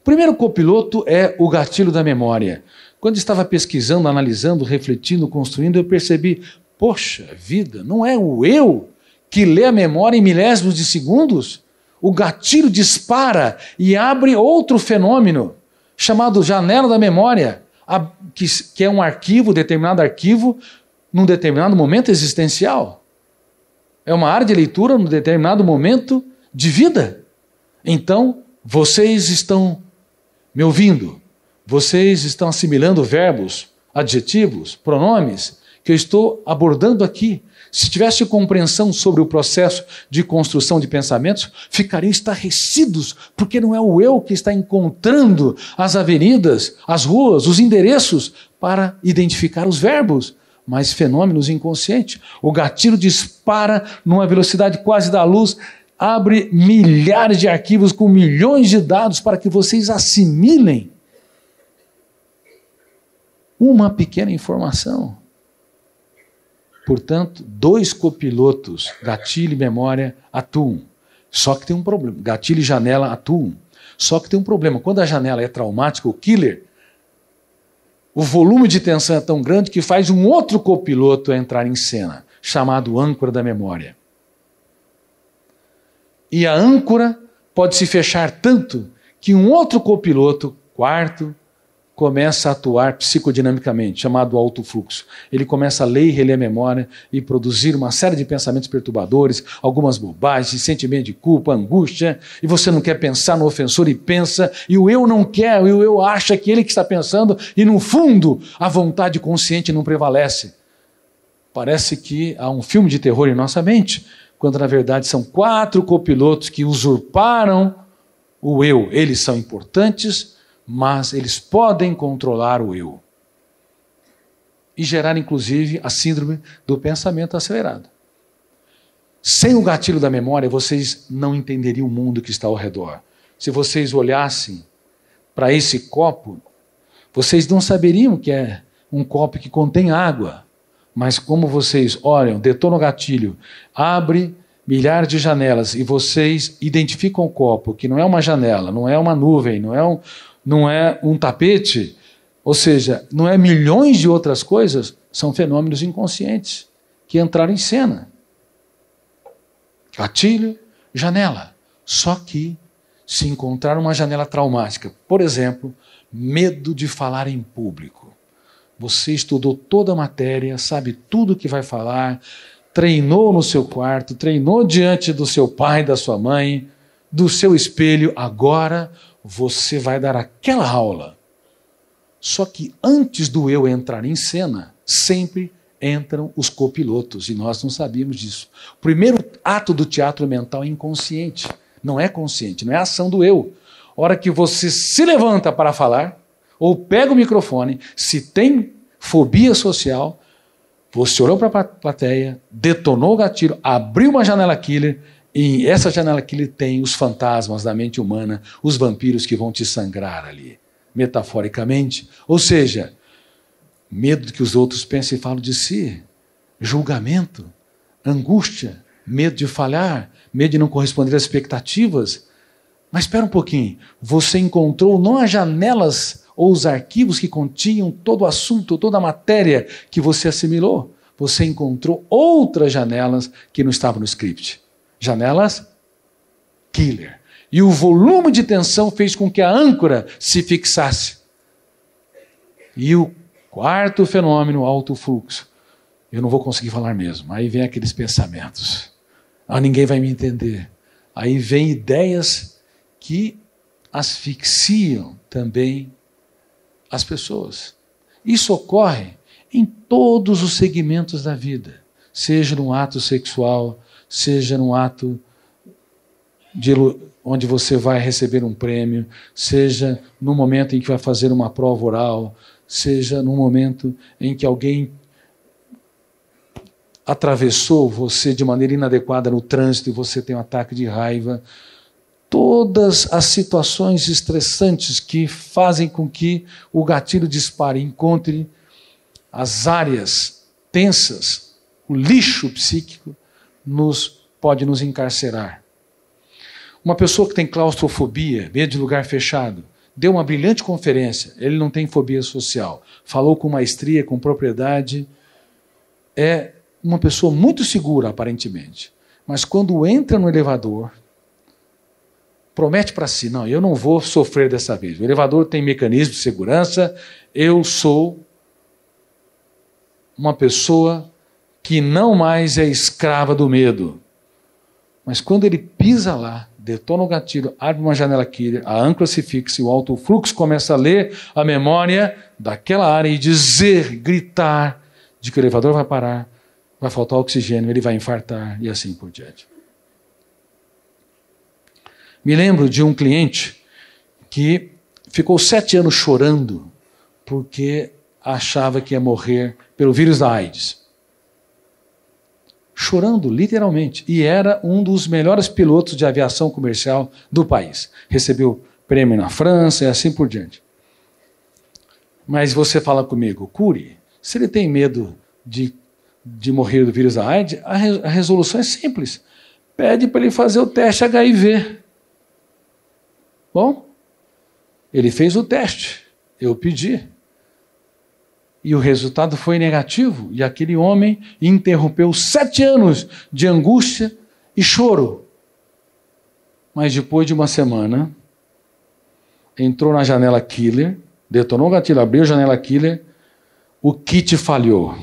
O primeiro copiloto é o gatilho da memória. Quando estava pesquisando, analisando, refletindo, construindo, eu percebi: poxa vida, não é o eu que lê a memória em milésimos de segundos? O gatilho dispara e abre outro fenômeno, chamado janela da memória, que, é um arquivo, determinado arquivo, num determinado momento existencial. É uma área de leitura num determinado momento de vida. Então, vocês estão me ouvindo, vocês estão assimilando verbos, adjetivos, pronomes que eu estou abordando aqui. Se tivesse compreensão sobre o processo de construção de pensamentos, ficariam estarrecidos, porque não é o eu que está encontrando as avenidas, as ruas, os endereços para identificar os verbos mas fenômenos inconscientes. O gatilho dispara numa velocidade quase da luz, abre milhares de arquivos com milhões de dados para que vocês assimilem uma pequena informação. Portanto, dois copilotos, gatilho e memória, atuam. Só que tem um problema. Gatilho e janela atuam. Só que tem um problema. Quando a janela é traumática, o killer o volume de tensão é tão grande que faz um outro copiloto entrar em cena, chamado âncora da memória. E a âncora pode se fechar tanto que um outro copiloto, quarto, começa a atuar psicodinamicamente, chamado alto fluxo. Ele começa a ler e reler a memória e produzir uma série de pensamentos perturbadores, algumas bobagens, sentimento de culpa, angústia, e você não quer pensar no ofensor e pensa, e o eu não quer, e o eu acha que ele que está pensando, e no fundo a vontade consciente não prevalece. Parece que há um filme de terror em nossa mente, quando na verdade são quatro copilotos que usurparam o eu. Eles são importantes, mas eles podem controlar o eu e gerar, inclusive, a síndrome do pensamento acelerado. Sem o gatilho da memória, vocês não entenderiam o mundo que está ao redor. Se vocês olhassem para esse copo, vocês não saberiam que é um copo que contém água. Mas como vocês olham, detonam o gatilho, abre milhares de janelas e vocês identificam o copo, que não é uma janela, não é uma nuvem, não é um, não é um tapete, ou seja, não é milhões de outras coisas, são fenômenos inconscientes que entraram em cena. Gatilho, janela. Só que se encontrar uma janela traumática, por exemplo, medo de falar em público. Você estudou toda a matéria, sabe tudo o que vai falar, treinou no seu quarto, treinou diante do seu pai, da sua mãe, do seu espelho. Agora você vai dar aquela aula. Só que antes do eu entrar em cena, sempre entram os copilotos, e nós não sabíamos disso. O primeiro ato do teatro mental é inconsciente, não é consciente, não é ação do eu. hora que você se levanta para falar, ou pega o microfone, se tem fobia social, você olhou para a plateia, detonou o gatilho, abriu uma janela killer, e essa janela que ele tem, os fantasmas da mente humana, os vampiros que vão te sangrar ali, metaforicamente. Ou seja, medo que os outros pensem e falam de si, julgamento, angústia, medo de falhar, medo de não corresponder às expectativas. Mas espera um pouquinho, você encontrou não as janelas ou os arquivos que continham todo o assunto, toda a matéria que você assimilou, você encontrou outras janelas que não estavam no script janelas killer. E o volume de tensão fez com que a âncora se fixasse. E o quarto fenômeno, alto fluxo. Eu não vou conseguir falar mesmo. Aí vem aqueles pensamentos. Ah, ninguém vai me entender. Aí vem ideias que asfixiam também as pessoas. Isso ocorre em todos os segmentos da vida, seja num ato sexual, seja num ato de, onde você vai receber um prêmio, seja no momento em que vai fazer uma prova oral, seja no momento em que alguém atravessou você de maneira inadequada no trânsito e você tem um ataque de raiva. Todas as situações estressantes que fazem com que o gatilho dispare, encontre as áreas tensas, o lixo psíquico nos pode nos encarcerar. Uma pessoa que tem claustrofobia, medo de lugar fechado, deu uma brilhante conferência, ele não tem fobia social, falou com maestria, com propriedade, é uma pessoa muito segura, aparentemente. Mas quando entra no elevador, promete para si: não, eu não vou sofrer dessa vez. O elevador tem mecanismo de segurança, eu sou uma pessoa que não mais é escrava do medo. Mas quando ele pisa lá, detona o gatilho, abre uma janela aqui, a âncora se fixa e o alto fluxo começa a ler a memória daquela área e dizer, gritar, de que o elevador vai parar, vai faltar oxigênio, ele vai infartar e assim por diante. Me lembro de um cliente que ficou sete anos chorando porque achava que ia morrer pelo vírus da AIDS chorando, literalmente. E era um dos melhores pilotos de aviação comercial do país. Recebeu prêmio na França e assim por diante. Mas você fala comigo, Cury, se ele tem medo de, de morrer do vírus da AIDS, a, re, a resolução é simples. Pede para ele fazer o teste HIV. Bom, ele fez o teste, eu pedi e o resultado foi negativo. E aquele homem interrompeu sete anos de angústia e choro. Mas depois de uma semana, entrou na janela killer, detonou o gatilho, abriu a janela killer, o kit falhou.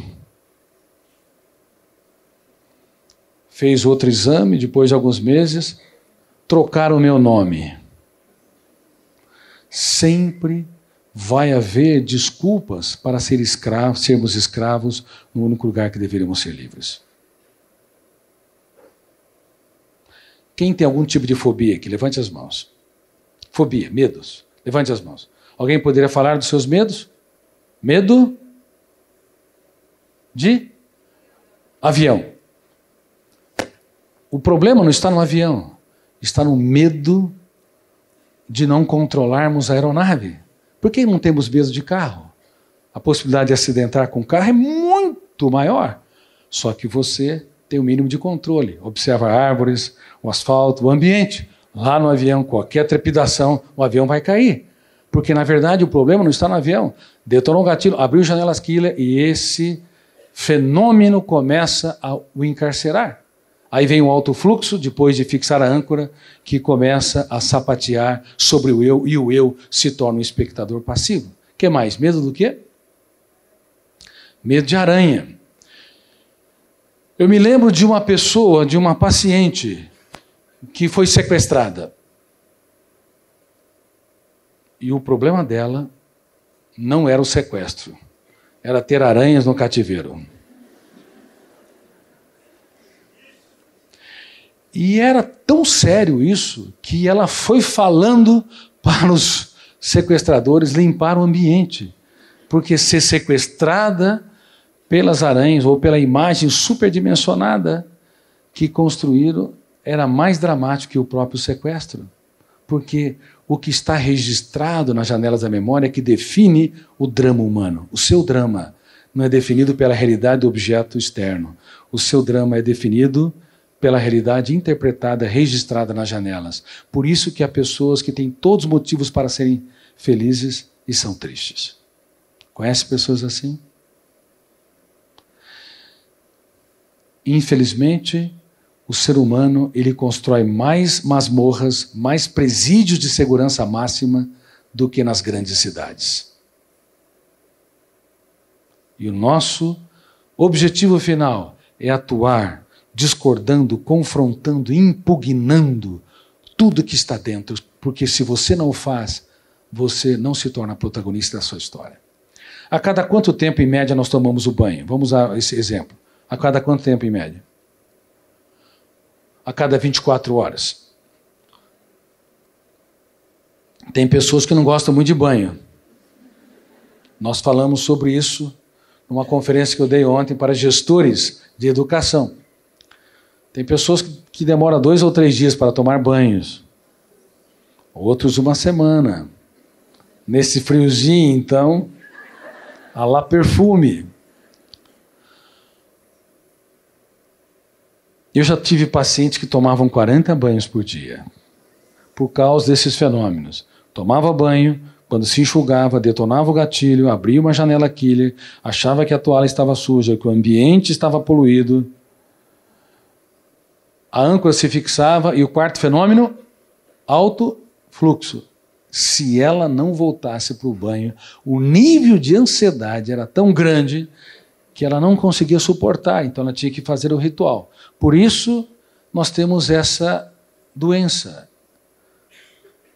Fez outro exame, depois de alguns meses, trocaram o meu nome. Sempre vai haver desculpas para ser escravo, sermos escravos no único lugar que deveríamos ser livres. Quem tem algum tipo de fobia aqui, levante as mãos. Fobia, medos, levante as mãos. Alguém poderia falar dos seus medos? Medo de avião. O problema não está no avião, está no medo de não controlarmos a aeronave. Por que não temos medo de carro? A possibilidade de acidentar com o carro é muito maior. Só que você tem o mínimo de controle. Observa árvores, o asfalto, o ambiente. Lá no avião, qualquer trepidação, o avião vai cair. Porque, na verdade, o problema não está no avião. Detonou um gatilho, abriu janelas killer e esse fenômeno começa a o encarcerar. Aí vem o alto fluxo, depois de fixar a âncora, que começa a sapatear sobre o eu e o eu se torna um espectador passivo. Que mais? Medo do quê? Medo de aranha. Eu me lembro de uma pessoa, de uma paciente que foi sequestrada. E o problema dela não era o sequestro, era ter aranhas no cativeiro. E era tão sério isso que ela foi falando para os sequestradores limpar o ambiente. Porque ser sequestrada pelas aranhas ou pela imagem superdimensionada que construíram era mais dramático que o próprio sequestro. Porque o que está registrado nas janelas da memória é que define o drama humano, o seu drama não é definido pela realidade do objeto externo. O seu drama é definido pela realidade interpretada, registrada nas janelas. Por isso que há pessoas que têm todos os motivos para serem felizes e são tristes. Conhece pessoas assim? Infelizmente, o ser humano ele constrói mais masmorras, mais presídios de segurança máxima do que nas grandes cidades. E o nosso objetivo final é atuar discordando, confrontando, impugnando tudo que está dentro, porque se você não faz, você não se torna protagonista da sua história. A cada quanto tempo, em média, nós tomamos o banho? Vamos a esse exemplo. A cada quanto tempo, em média? A cada 24 horas. Tem pessoas que não gostam muito de banho. Nós falamos sobre isso numa conferência que eu dei ontem para gestores de educação. Tem pessoas que demoram dois ou três dias para tomar banhos, outros uma semana. Nesse friozinho, então, a lá perfume. Eu já tive pacientes que tomavam 40 banhos por dia, por causa desses fenômenos. Tomava banho, quando se enxugava, detonava o gatilho, abria uma janela killer, achava que a toalha estava suja, que o ambiente estava poluído a âncora se fixava e o quarto fenômeno, alto fluxo. Se ela não voltasse para o banho, o nível de ansiedade era tão grande que ela não conseguia suportar, então ela tinha que fazer o ritual. Por isso, nós temos essa doença,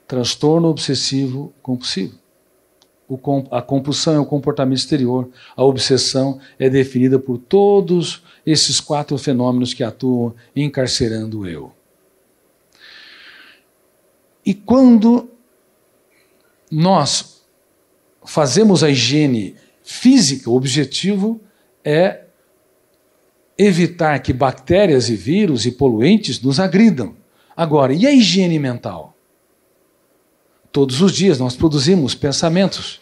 transtorno obsessivo compulsivo a compulsão é o comportamento exterior, a obsessão é definida por todos esses quatro fenômenos que atuam encarcerando o eu. E quando nós fazemos a higiene física, o objetivo é evitar que bactérias e vírus e poluentes nos agridam. Agora, e a higiene mental? Todos os dias nós produzimos pensamentos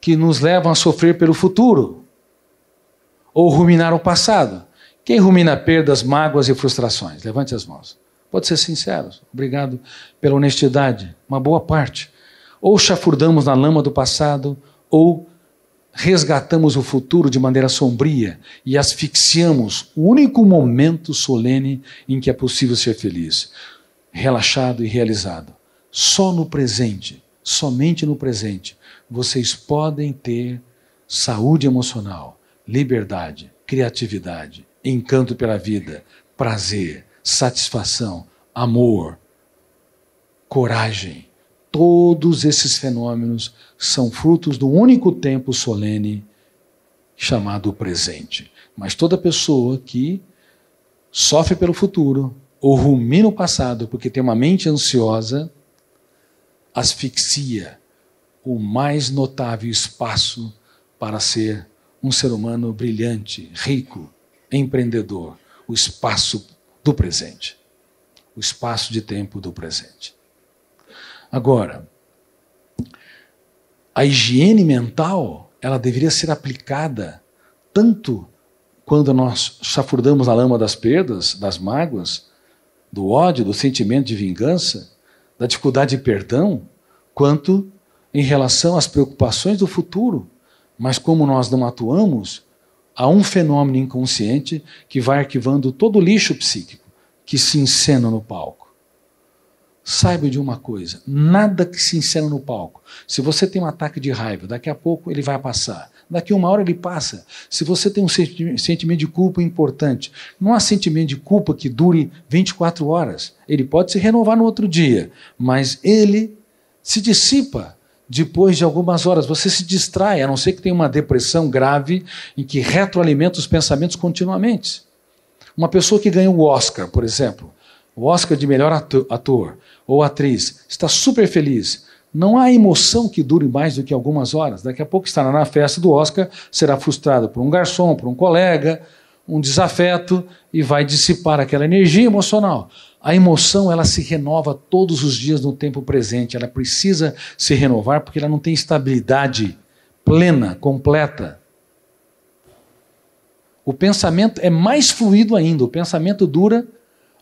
que nos levam a sofrer pelo futuro ou ruminar o passado. Quem rumina perdas, mágoas e frustrações? Levante as mãos. Pode ser sinceros. Obrigado pela honestidade. Uma boa parte. Ou chafurdamos na lama do passado ou resgatamos o futuro de maneira sombria e asfixiamos o único momento solene em que é possível ser feliz, relaxado e realizado. Só no presente, somente no presente, vocês podem ter saúde emocional, liberdade, criatividade, encanto pela vida, prazer, satisfação, amor, coragem. Todos esses fenômenos são frutos do único tempo solene chamado presente. Mas toda pessoa que sofre pelo futuro ou rumina o passado porque tem uma mente ansiosa, asfixia o mais notável espaço para ser um ser humano brilhante, rico, empreendedor, o espaço do presente, o espaço de tempo do presente. Agora, a higiene mental, ela deveria ser aplicada tanto quando nós chafurdamos a lama das perdas, das mágoas, do ódio, do sentimento de vingança, da dificuldade de perdão, quanto em relação às preocupações do futuro. Mas como nós não atuamos, há um fenômeno inconsciente que vai arquivando todo o lixo psíquico que se encena no palco. Saiba de uma coisa: nada que se encena no palco. Se você tem um ataque de raiva, daqui a pouco ele vai passar daqui a uma hora ele passa. Se você tem um sentimento de culpa importante, não há sentimento de culpa que dure 24 horas. Ele pode se renovar no outro dia, mas ele se dissipa depois de algumas horas. Você se distrai, a não ser que tenha uma depressão grave em que retroalimenta os pensamentos continuamente. Uma pessoa que ganha o um Oscar, por exemplo, o Oscar de melhor ator ou atriz, está super feliz não há emoção que dure mais do que algumas horas. Daqui a pouco estará na festa do Oscar, será frustrado por um garçom, por um colega, um desafeto e vai dissipar aquela energia emocional. A emoção ela se renova todos os dias no tempo presente. Ela precisa se renovar porque ela não tem estabilidade plena, completa. O pensamento é mais fluido ainda. O pensamento dura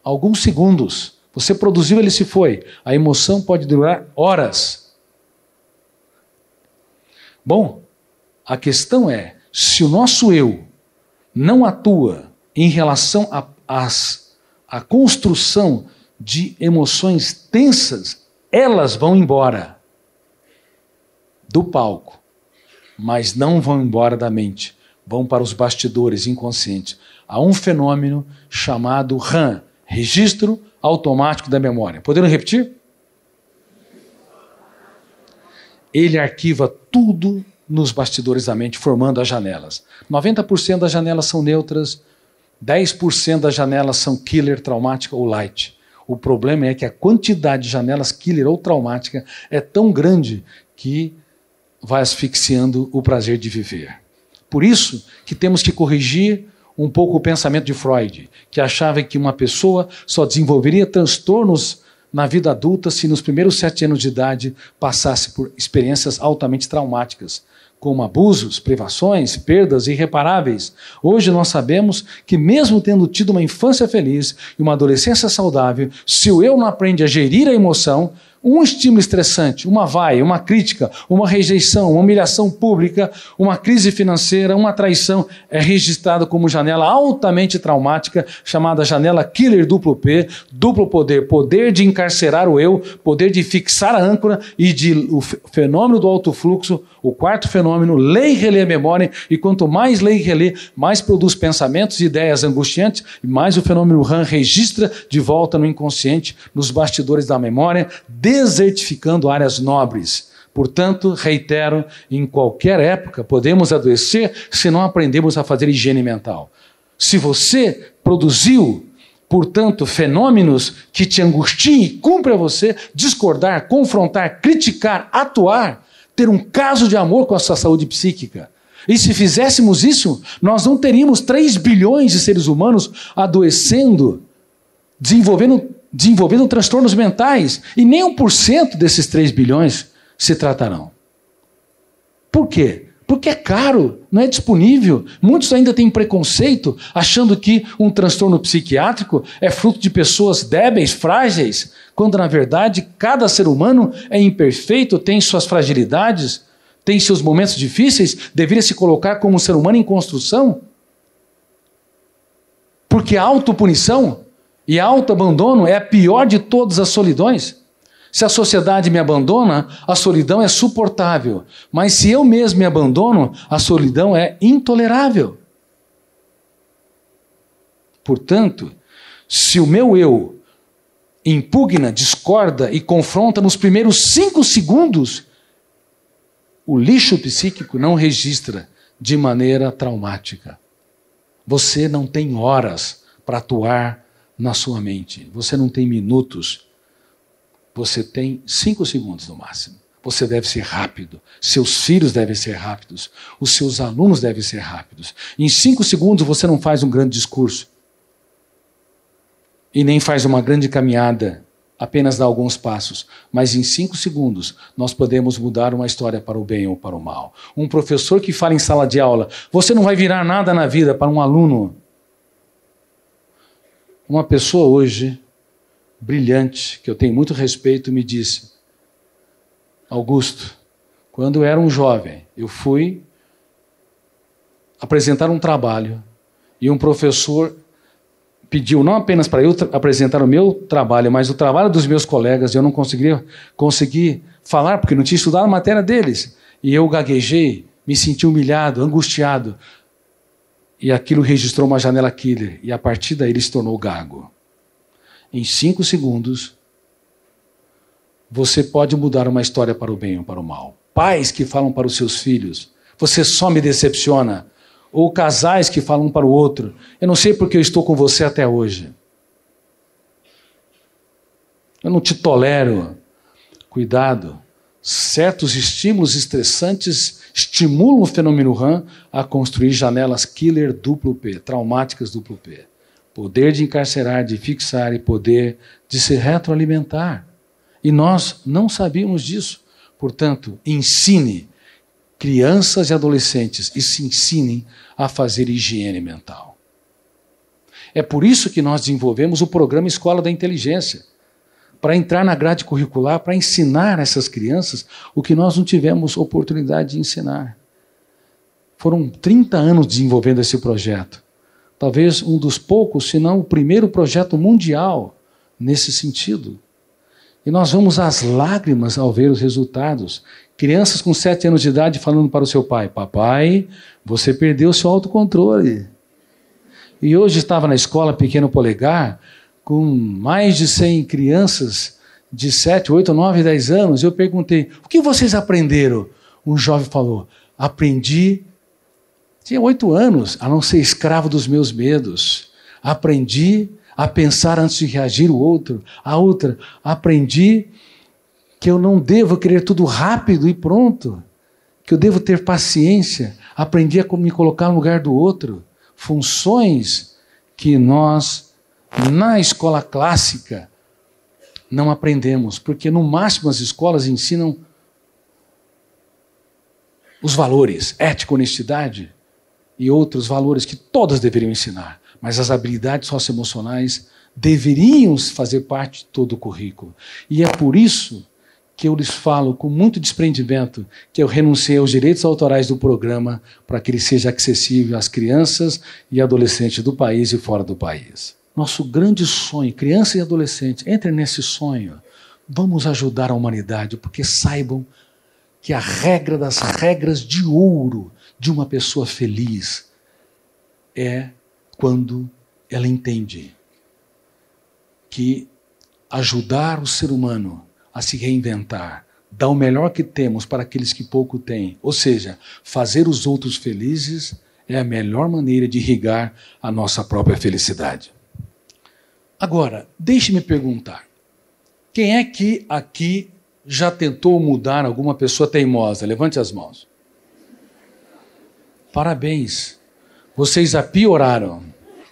alguns segundos. Você produziu, ele se foi. A emoção pode durar horas. Bom, a questão é: se o nosso eu não atua em relação à a, a construção de emoções tensas, elas vão embora do palco, mas não vão embora da mente, vão para os bastidores inconscientes. Há um fenômeno chamado RAM, registro automático da memória. Poderiam repetir? ele arquiva tudo nos bastidores da mente, formando as janelas. 90% das janelas são neutras, 10% das janelas são killer, traumática ou light. O problema é que a quantidade de janelas killer ou traumática é tão grande que vai asfixiando o prazer de viver. Por isso que temos que corrigir um pouco o pensamento de Freud, que achava que uma pessoa só desenvolveria transtornos na vida adulta se nos primeiros sete anos de idade passasse por experiências altamente traumáticas, como abusos, privações, perdas irreparáveis. Hoje nós sabemos que, mesmo tendo tido uma infância feliz e uma adolescência saudável, se o eu não aprende a gerir a emoção, um estímulo estressante, uma vai, uma crítica, uma rejeição, uma humilhação pública, uma crise financeira, uma traição é registrado como janela altamente traumática, chamada janela killer duplo P, duplo poder, poder de encarcerar o eu, poder de fixar a âncora e de o fenômeno do alto fluxo, o quarto fenômeno, lei relê a memória, e quanto mais lei relê, mais produz pensamentos e ideias angustiantes, e mais o fenômeno RAM registra de volta no inconsciente, nos bastidores da memória, de desertificando áreas nobres. Portanto, reitero, em qualquer época podemos adoecer se não aprendemos a fazer higiene mental. Se você produziu, portanto, fenômenos que te angustiem, cumpre a você discordar, confrontar, criticar, atuar, ter um caso de amor com a sua saúde psíquica. E se fizéssemos isso, nós não teríamos 3 bilhões de seres humanos adoecendo, desenvolvendo desenvolveram transtornos mentais e nem 1% desses 3 bilhões se tratarão. Por quê? Porque é caro, não é disponível. Muitos ainda têm preconceito, achando que um transtorno psiquiátrico é fruto de pessoas débeis, frágeis, quando na verdade cada ser humano é imperfeito, tem suas fragilidades, tem seus momentos difíceis, deveria se colocar como um ser humano em construção. Porque a autopunição e autoabandono é a pior de todas as solidões. Se a sociedade me abandona, a solidão é suportável. Mas se eu mesmo me abandono, a solidão é intolerável. Portanto, se o meu eu impugna, discorda e confronta nos primeiros cinco segundos, o lixo psíquico não registra de maneira traumática. Você não tem horas para atuar na sua mente. Você não tem minutos, você tem cinco segundos no máximo. Você deve ser rápido, seus filhos devem ser rápidos, os seus alunos devem ser rápidos. Em cinco segundos você não faz um grande discurso e nem faz uma grande caminhada, apenas dá alguns passos, mas em cinco segundos nós podemos mudar uma história para o bem ou para o mal. Um professor que fala em sala de aula, você não vai virar nada na vida para um aluno uma pessoa hoje, brilhante, que eu tenho muito respeito, me disse: Augusto, quando eu era um jovem, eu fui apresentar um trabalho e um professor pediu não apenas para eu apresentar o meu trabalho, mas o trabalho dos meus colegas, e eu não conseguia conseguir falar porque não tinha estudado a matéria deles. E eu gaguejei, me senti humilhado, angustiado. E aquilo registrou uma janela killer. E a partir daí ele se tornou gago. Em cinco segundos, você pode mudar uma história para o bem ou para o mal. Pais que falam para os seus filhos: Você só me decepciona. Ou casais que falam um para o outro: Eu não sei porque eu estou com você até hoje. Eu não te tolero. Cuidado. Certos estímulos estressantes estimulam o fenômeno RAM a construir janelas killer duplo P, traumáticas duplo P. Poder de encarcerar, de fixar e poder de se retroalimentar. E nós não sabíamos disso. Portanto, ensine crianças e adolescentes e se ensinem a fazer higiene mental. É por isso que nós desenvolvemos o programa Escola da Inteligência para entrar na grade curricular, para ensinar essas crianças o que nós não tivemos oportunidade de ensinar. Foram 30 anos desenvolvendo esse projeto. Talvez um dos poucos, se não o primeiro projeto mundial nesse sentido. E nós vamos às lágrimas ao ver os resultados. Crianças com 7 anos de idade falando para o seu pai: Papai, você perdeu seu autocontrole. E hoje estava na escola Pequeno Polegar com mais de 100 crianças de 7, 8, 9, 10 anos, eu perguntei: o que vocês aprenderam? Um jovem falou: aprendi, tinha 8 anos, a não ser escravo dos meus medos. Aprendi a pensar antes de reagir o outro. A outra, aprendi que eu não devo querer tudo rápido e pronto, que eu devo ter paciência. Aprendi a me colocar no lugar do outro. Funções que nós na escola clássica, não aprendemos, porque no máximo as escolas ensinam os valores, ética, honestidade e outros valores que todas deveriam ensinar, mas as habilidades socioemocionais deveriam fazer parte de todo o currículo. E é por isso que eu lhes falo com muito desprendimento que eu renunciei aos direitos autorais do programa para que ele seja acessível às crianças e adolescentes do país e fora do país nosso grande sonho, criança e adolescente, entre nesse sonho. Vamos ajudar a humanidade, porque saibam que a regra das regras de ouro de uma pessoa feliz é quando ela entende que ajudar o ser humano a se reinventar, dar o melhor que temos para aqueles que pouco têm, ou seja, fazer os outros felizes é a melhor maneira de irrigar a nossa própria felicidade. Agora, deixe-me perguntar: quem é que aqui já tentou mudar alguma pessoa teimosa? Levante as mãos. Parabéns, vocês a pioraram.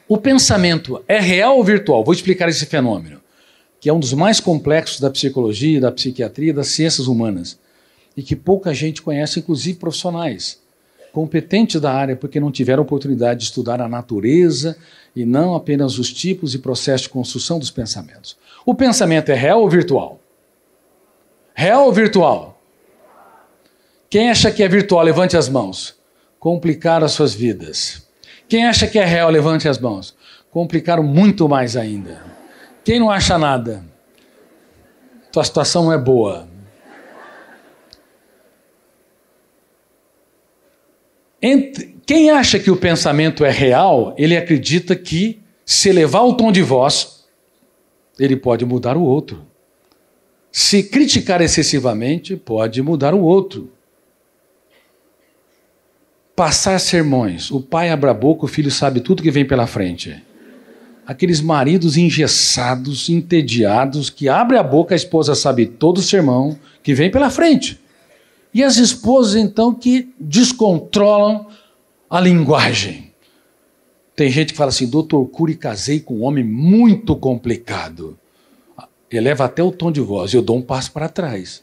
O pensamento é real ou virtual? Vou explicar esse fenômeno, que é um dos mais complexos da psicologia, da psiquiatria, das ciências humanas, e que pouca gente conhece, inclusive profissionais competentes da área, porque não tiveram oportunidade de estudar a natureza e não apenas os tipos e processos de construção dos pensamentos. O pensamento é real ou virtual? Real ou virtual? Quem acha que é virtual, levante as mãos. Complicar as suas vidas. Quem acha que é real, levante as mãos. Complicaram muito mais ainda. Quem não acha nada? Tua situação não é boa. Entre, quem acha que o pensamento é real, ele acredita que, se elevar o tom de voz, ele pode mudar o outro. Se criticar excessivamente, pode mudar o outro. Passar sermões. O pai abre a boca, o filho sabe tudo que vem pela frente. Aqueles maridos engessados, entediados, que abre a boca, a esposa sabe todo o sermão que vem pela frente. E as esposas, então, que descontrolam a linguagem. Tem gente que fala assim, doutor Cury, casei com um homem muito complicado. Eleva até o tom de voz, eu dou um passo para trás.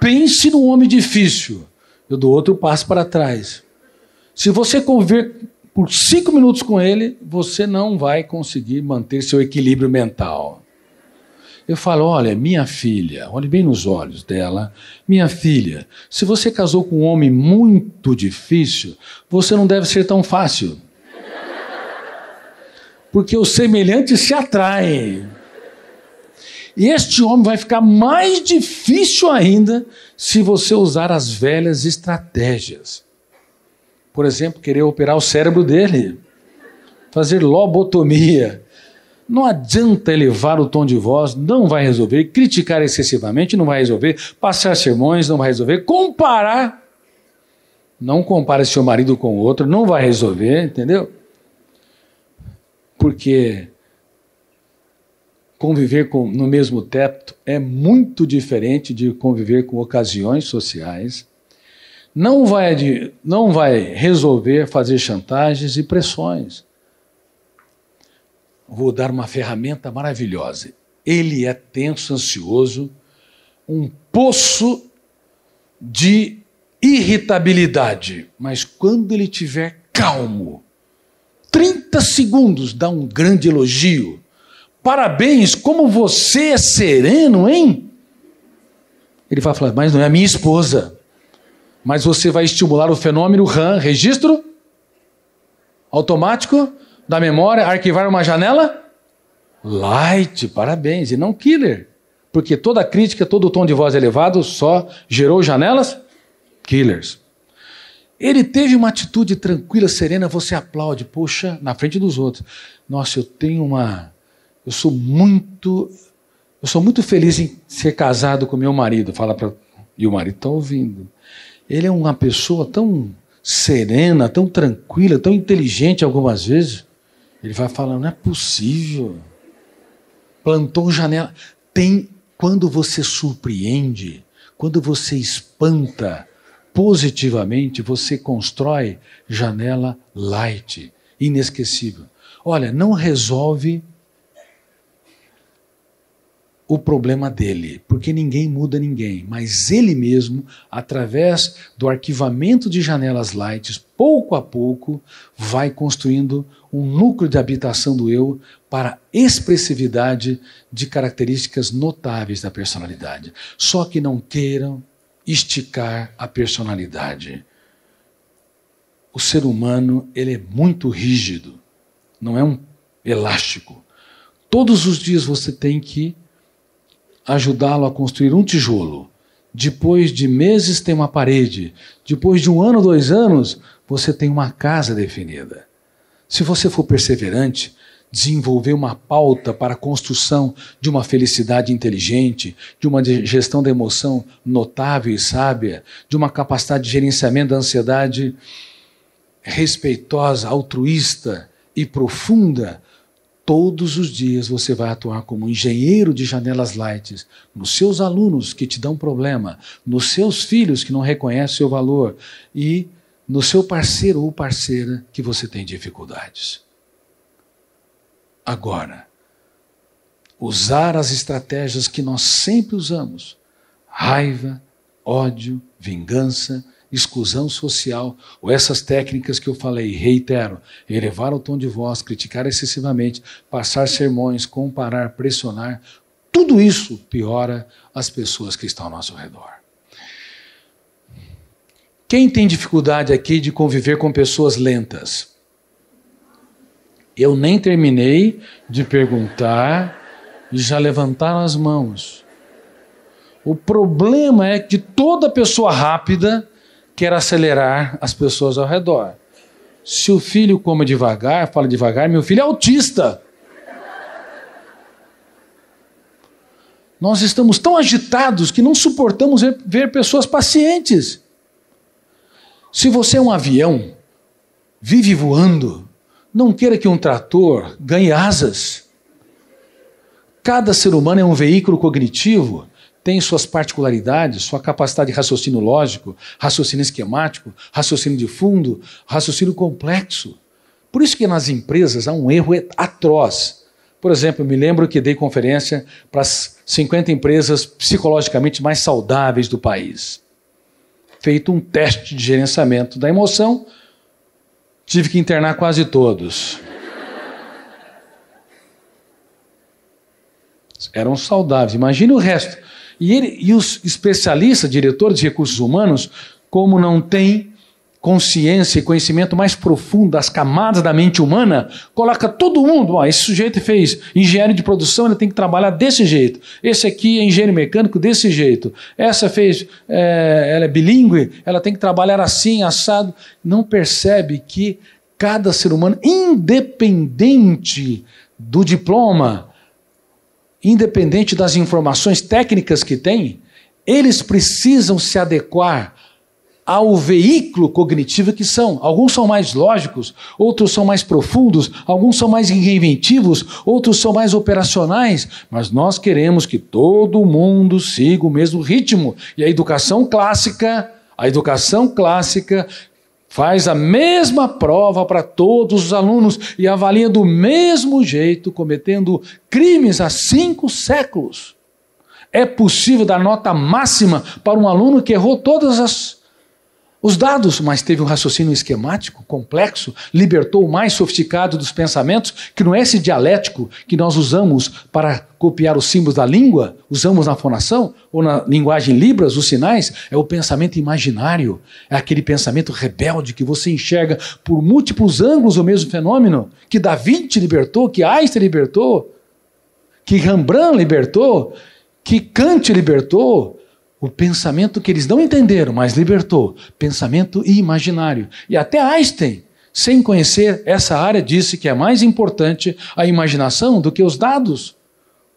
Pense num homem difícil, eu dou outro passo para trás. Se você conviver por cinco minutos com ele, você não vai conseguir manter seu equilíbrio mental. Eu falo: olha, minha filha, olhe bem nos olhos dela, minha filha, se você casou com um homem muito difícil, você não deve ser tão fácil. Porque os semelhantes se atraem. E este homem vai ficar mais difícil ainda se você usar as velhas estratégias. Por exemplo, querer operar o cérebro dele, fazer lobotomia não adianta elevar o tom de voz, não vai resolver. Criticar excessivamente não vai resolver. Passar sermões não vai resolver. Comparar, não compare seu marido com o outro, não vai resolver, entendeu? Porque conviver com, no mesmo teto é muito diferente de conviver com ocasiões sociais. Não vai, não vai resolver fazer chantagens e pressões vou dar uma ferramenta maravilhosa. Ele é tenso, ansioso, um poço de irritabilidade. Mas quando ele tiver calmo, 30 segundos dá um grande elogio. Parabéns, como você é sereno, hein? Ele vai falar, mas não é a minha esposa. Mas você vai estimular o fenômeno RAM, registro automático da memória, arquivar uma janela light, parabéns, e não killer. Porque toda crítica, todo tom de voz elevado só gerou janelas killers. Ele teve uma atitude tranquila, serena, você aplaude, puxa, na frente dos outros. Nossa, eu tenho uma. Eu sou muito. Eu sou muito feliz em ser casado com meu marido. Fala para. E o marido está ouvindo. Ele é uma pessoa tão serena, tão tranquila, tão inteligente algumas vezes. Ele vai falando, não é possível. Plantou janela. Tem quando você surpreende, quando você espanta positivamente, você constrói janela light, inesquecível. Olha, não resolve o problema dele, porque ninguém muda ninguém, mas ele mesmo, através do arquivamento de janelas lights, pouco a pouco, vai construindo um núcleo de habitação do eu para expressividade de características notáveis da personalidade. Só que não queiram esticar a personalidade. O ser humano ele é muito rígido, não é um elástico. Todos os dias você tem que ajudá-lo a construir um tijolo. Depois de meses tem uma parede. Depois de um ano, dois anos, você tem uma casa definida. Se você for perseverante, desenvolver uma pauta para a construção de uma felicidade inteligente, de uma gestão da emoção notável e sábia, de uma capacidade de gerenciamento da ansiedade respeitosa, altruísta e profunda, todos os dias você vai atuar como engenheiro de janelas light nos seus alunos que te dão problema, nos seus filhos que não reconhecem o seu valor e no seu parceiro ou parceira que você tem dificuldades. Agora, usar as estratégias que nós sempre usamos raiva, ódio, vingança, exclusão social, ou essas técnicas que eu falei, reitero, elevar o tom de voz, criticar excessivamente, passar sermões, comparar, pressionar, tudo isso piora as pessoas que estão ao nosso redor. Quem tem dificuldade aqui de conviver com pessoas lentas? Eu nem terminei de perguntar e já levantaram as mãos. O problema é que toda pessoa rápida quer acelerar as pessoas ao redor. Se o filho come devagar, fala devagar, meu filho é autista. Nós estamos tão agitados que não suportamos ver pessoas pacientes. Se você é um avião, vive voando, não queira que um trator ganhe asas. Cada ser humano é um veículo cognitivo, tem suas particularidades, sua capacidade de raciocínio lógico, raciocínio esquemático, raciocínio de fundo, raciocínio complexo. Por isso que nas empresas há um erro atroz. Por exemplo, me lembro que dei conferência para as 50 empresas psicologicamente mais saudáveis do país feito um teste de gerenciamento da emoção. Tive que internar quase todos. Eram saudáveis. Imagine o resto. E, ele, e os especialistas, diretores de recursos humanos, como não tem consciência e conhecimento mais profundo das camadas da mente humana, coloca todo mundo, ó, esse sujeito fez engenharia de produção, ele tem que trabalhar desse jeito. Esse aqui é engenheiro mecânico desse jeito. Essa fez, é, ela é bilíngue, ela tem que trabalhar assim, assado. Não percebe que cada ser humano, independente do diploma, independente das informações técnicas que tem, eles precisam se adequar ao veículo cognitivo que são. Alguns são mais lógicos, outros são mais profundos, alguns são mais inventivos, outros são mais operacionais, mas nós queremos que todo mundo siga o mesmo ritmo. E a educação clássica, a educação clássica faz a mesma prova para todos os alunos e avalia do mesmo jeito, cometendo crimes há cinco séculos. É possível dar nota máxima para um aluno que errou todas as os dados, mas teve um raciocínio esquemático, complexo, libertou o mais sofisticado dos pensamentos, que não é esse dialético que nós usamos para copiar os símbolos da língua, usamos na fonação, ou na linguagem Libras, os sinais, é o pensamento imaginário, é aquele pensamento rebelde que você enxerga por múltiplos ângulos o mesmo fenômeno, que Davide libertou, que Einstein libertou, que Rembrandt libertou, que Kant libertou, o pensamento que eles não entenderam, mas libertou, pensamento imaginário. E até Einstein, sem conhecer essa área, disse que é mais importante a imaginação do que os dados.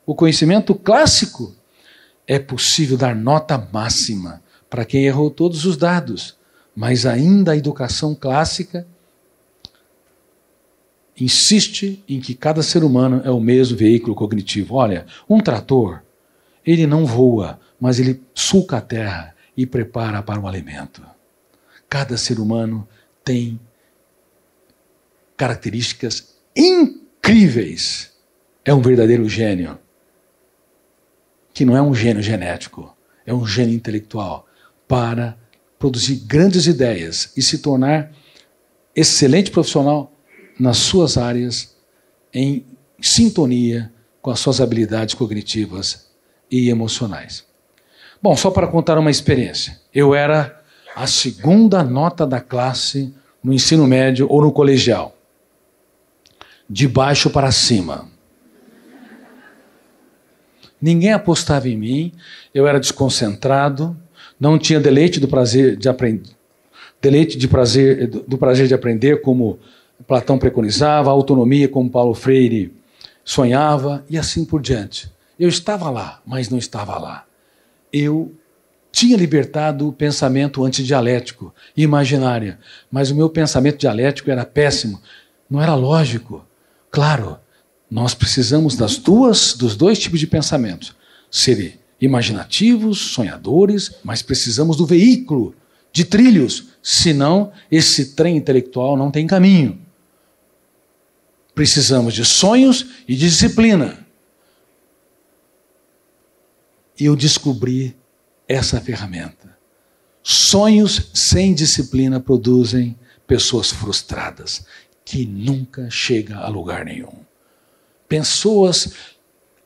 O conhecimento clássico é possível dar nota máxima para quem errou todos os dados, mas ainda a educação clássica insiste em que cada ser humano é o mesmo veículo cognitivo. Olha, um trator, ele não voa, mas ele sulca a terra e prepara para o alimento. Cada ser humano tem características incríveis. É um verdadeiro gênio. Que não é um gênio genético, é um gênio intelectual para produzir grandes ideias e se tornar excelente profissional nas suas áreas, em sintonia com as suas habilidades cognitivas e emocionais. Bom, só para contar uma experiência. Eu era a segunda nota da classe no ensino médio ou no colegial. De baixo para cima. Ninguém apostava em mim, eu era desconcentrado, não tinha deleite do prazer de aprender, deleite de prazer do prazer de aprender como Platão preconizava, autonomia como Paulo Freire sonhava e assim por diante. Eu estava lá, mas não estava lá eu tinha libertado o pensamento antidialético, imaginária, mas o meu pensamento dialético era péssimo, não era lógico. Claro, nós precisamos das duas, dos dois tipos de pensamento. Ser imaginativos, sonhadores, mas precisamos do veículo, de trilhos, senão esse trem intelectual não tem caminho. Precisamos de sonhos e de disciplina e eu descobri essa ferramenta. Sonhos sem disciplina produzem pessoas frustradas, que nunca chega a lugar nenhum. Pessoas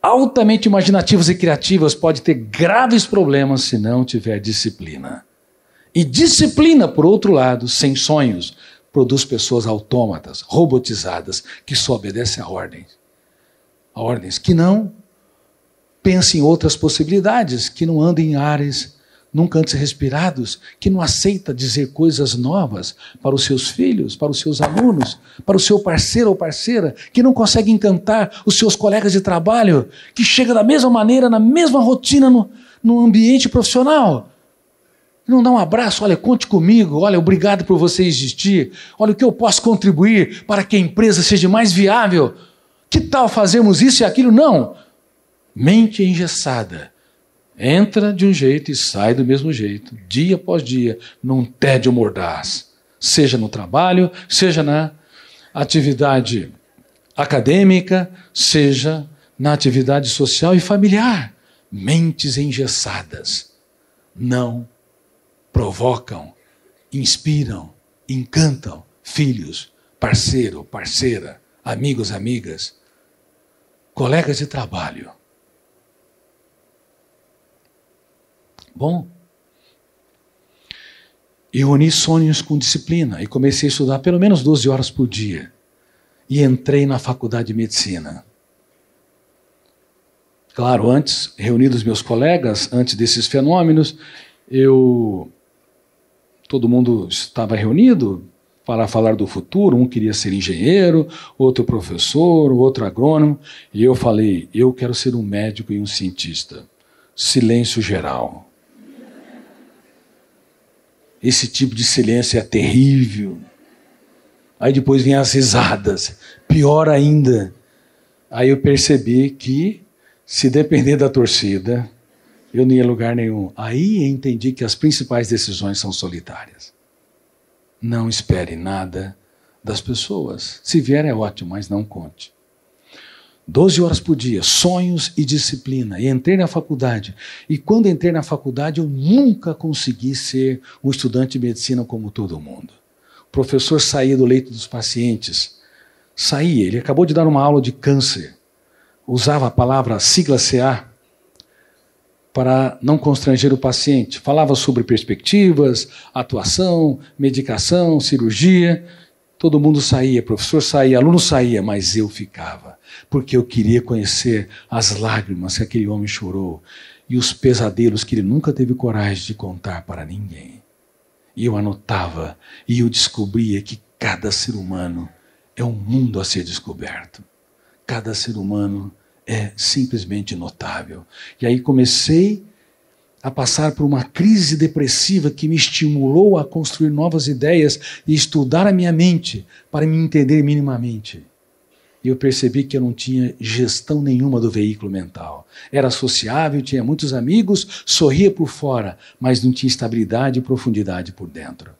altamente imaginativas e criativas podem ter graves problemas se não tiver disciplina. E disciplina, por outro lado, sem sonhos, produz pessoas autômatas, robotizadas, que só obedecem a ordens. A ordens que não pense em outras possibilidades, que não anda em ares nunca antes respirados, que não aceita dizer coisas novas para os seus filhos, para os seus alunos, para o seu parceiro ou parceira, que não consegue encantar os seus colegas de trabalho, que chega da mesma maneira, na mesma rotina no, no ambiente profissional. Não dá um abraço, olha, conte comigo, olha, obrigado por você existir, olha, o que eu posso contribuir para que a empresa seja mais viável. Que tal fazermos isso e aquilo? Não mente engessada. Entra de um jeito e sai do mesmo jeito, dia após dia, num tédio mordaz. Seja no trabalho, seja na atividade acadêmica, seja na atividade social e familiar. Mentes engessadas não provocam, inspiram, encantam filhos, parceiro, parceira, amigos, amigas, colegas de trabalho. Bom, eu uni sonhos com disciplina e comecei a estudar pelo menos 12 horas por dia. E entrei na faculdade de medicina. Claro, antes, reunidos meus colegas, antes desses fenômenos, eu. Todo mundo estava reunido para falar do futuro. Um queria ser engenheiro, outro professor, outro agrônomo. E eu falei: eu quero ser um médico e um cientista. Silêncio geral. Esse tipo de silêncio é terrível. Aí depois vem as risadas, pior ainda. Aí eu percebi que, se depender da torcida, eu não ia lugar nenhum. Aí entendi que as principais decisões são solitárias. Não espere nada das pessoas. Se vier é ótimo, mas não conte. 12 horas por dia, sonhos e disciplina. E entrei na faculdade. E quando entrei na faculdade, eu nunca consegui ser um estudante de medicina como todo mundo. O professor saía do leito dos pacientes. Saía, ele acabou de dar uma aula de câncer. Usava a palavra sigla CA para não constranger o paciente. Falava sobre perspectivas, atuação, medicação, cirurgia. Todo mundo saía, professor saía, aluno saía, mas eu ficava, porque eu queria conhecer as lágrimas que aquele homem chorou e os pesadelos que ele nunca teve coragem de contar para ninguém. E eu anotava e eu descobria que cada ser humano é um mundo a ser descoberto. Cada ser humano é simplesmente notável. E aí comecei a passar por uma crise depressiva que me estimulou a construir novas ideias e estudar a minha mente para me entender minimamente. E eu percebi que eu não tinha gestão nenhuma do veículo mental. Era sociável, tinha muitos amigos, sorria por fora, mas não tinha estabilidade e profundidade por dentro.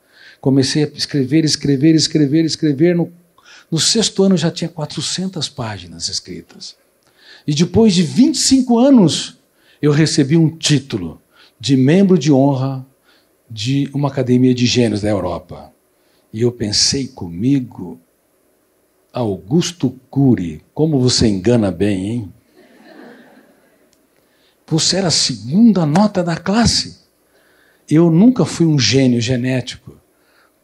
Comecei a escrever, escrever, escrever, escrever. No, no sexto ano já tinha 400 páginas escritas. E depois de 25 anos, eu recebi um título de membro de honra de uma academia de gênios da Europa. E eu pensei comigo, Augusto Cury, como você engana bem, hein? Você era a segunda nota da classe. Eu nunca fui um gênio genético,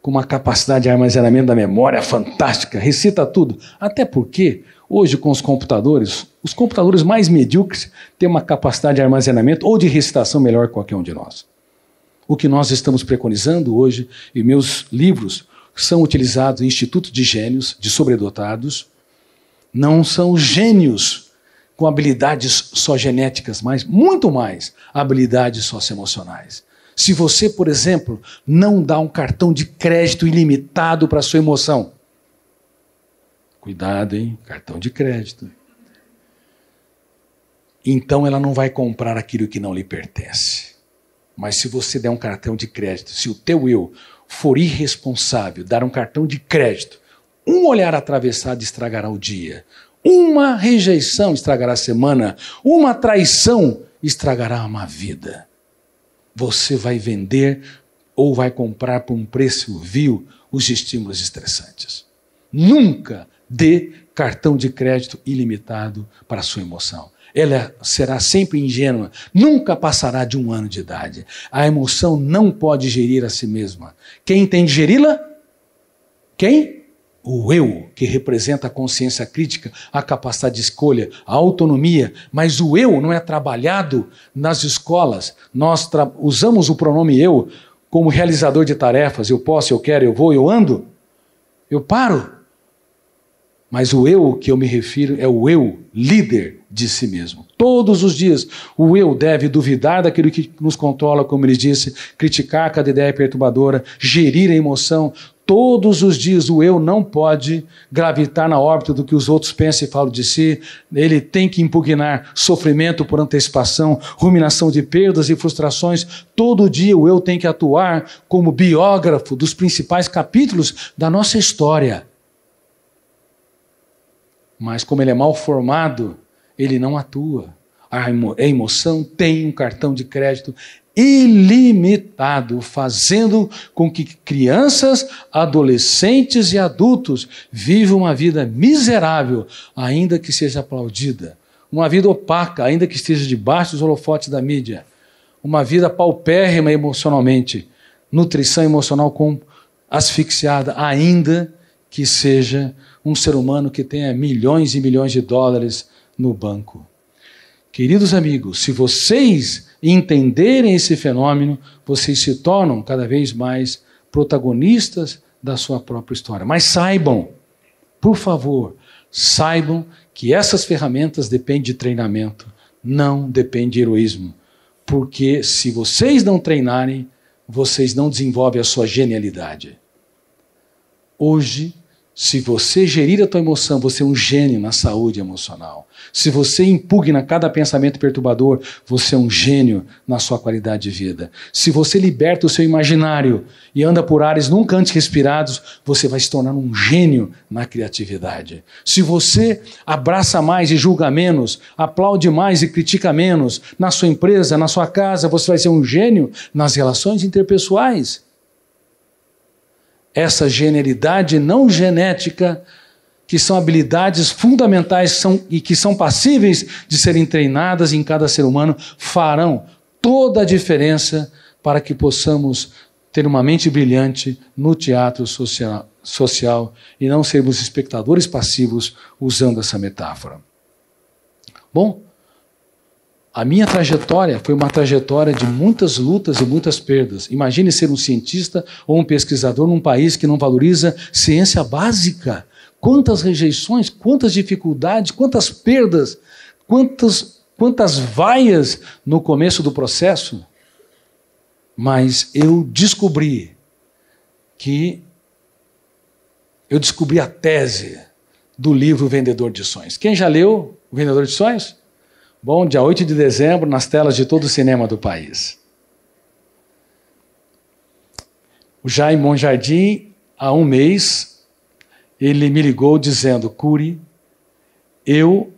com uma capacidade de armazenamento da memória fantástica, recita tudo. Até porque, hoje, com os computadores, os computadores mais medíocres têm uma capacidade de armazenamento ou de recitação melhor que qualquer um de nós. O que nós estamos preconizando hoje, e meus livros são utilizados em institutos de gênios, de sobredotados, não são gênios com habilidades só genéticas, mas muito mais habilidades socioemocionais. Se você, por exemplo, não dá um cartão de crédito ilimitado para sua emoção, cuidado, hein? Cartão de crédito então ela não vai comprar aquilo que não lhe pertence. Mas se você der um cartão de crédito, se o teu eu for irresponsável, dar um cartão de crédito, um olhar atravessado estragará o dia, uma rejeição estragará a semana, uma traição estragará uma vida. Você vai vender ou vai comprar por um preço vil os estímulos estressantes. Nunca dê cartão de crédito ilimitado para a sua emoção. Ela será sempre ingênua, nunca passará de um ano de idade. A emoção não pode gerir a si mesma. Quem tem de geri-la? Quem? O eu, que representa a consciência crítica, a capacidade de escolha, a autonomia. Mas o eu não é trabalhado nas escolas. Nós usamos o pronome eu como realizador de tarefas. Eu posso, eu quero, eu vou, eu ando. Eu paro. Mas o eu que eu me refiro é o eu líder de si mesmo. Todos os dias, o eu deve duvidar daquilo que nos controla, como ele disse, criticar cada ideia perturbadora, gerir a emoção. Todos os dias, o eu não pode gravitar na órbita do que os outros pensam e falam de si. Ele tem que impugnar sofrimento por antecipação, ruminação de perdas e frustrações. Todo dia, o eu tem que atuar como biógrafo dos principais capítulos da nossa história mas como ele é mal formado, ele não atua. A emoção tem um cartão de crédito ilimitado, fazendo com que crianças, adolescentes e adultos vivam uma vida miserável, ainda que seja aplaudida. Uma vida opaca, ainda que esteja debaixo dos holofotes da mídia. Uma vida paupérrima emocionalmente. Nutrição emocional com asfixiada, ainda que seja um ser humano que tenha milhões e milhões de dólares no banco. Queridos amigos, se vocês entenderem esse fenômeno, vocês se tornam cada vez mais protagonistas da sua própria história. Mas saibam, por favor, saibam que essas ferramentas dependem de treinamento, não depende de heroísmo. Porque se vocês não treinarem, vocês não desenvolvem a sua genialidade. Hoje, se você gerir a tua emoção, você é um gênio na saúde emocional. Se você impugna cada pensamento perturbador, você é um gênio na sua qualidade de vida. Se você liberta o seu imaginário e anda por ares nunca antes respirados, você vai se tornar um gênio na criatividade. Se você abraça mais e julga menos, aplaude mais e critica menos, na sua empresa, na sua casa, você vai ser um gênio nas relações interpessoais essa genialidade não genética, que são habilidades fundamentais são, e que são passíveis de serem treinadas em cada ser humano, farão toda a diferença para que possamos ter uma mente brilhante no teatro social, social e não sermos espectadores passivos usando essa metáfora. Bom, a minha trajetória foi uma trajetória de muitas lutas e muitas perdas. Imagine ser um cientista ou um pesquisador num país que não valoriza ciência básica. Quantas rejeições, quantas dificuldades, quantas perdas, quantas, quantas vaias no começo do processo. Mas eu descobri que eu descobri a tese do livro Vendedor de Sonhos. Quem já leu O Vendedor de Sonhos? Bom, dia 8 de dezembro, nas telas de todo o cinema do país. O Jaime Monjardim, há um mês, ele me ligou dizendo: Curi, eu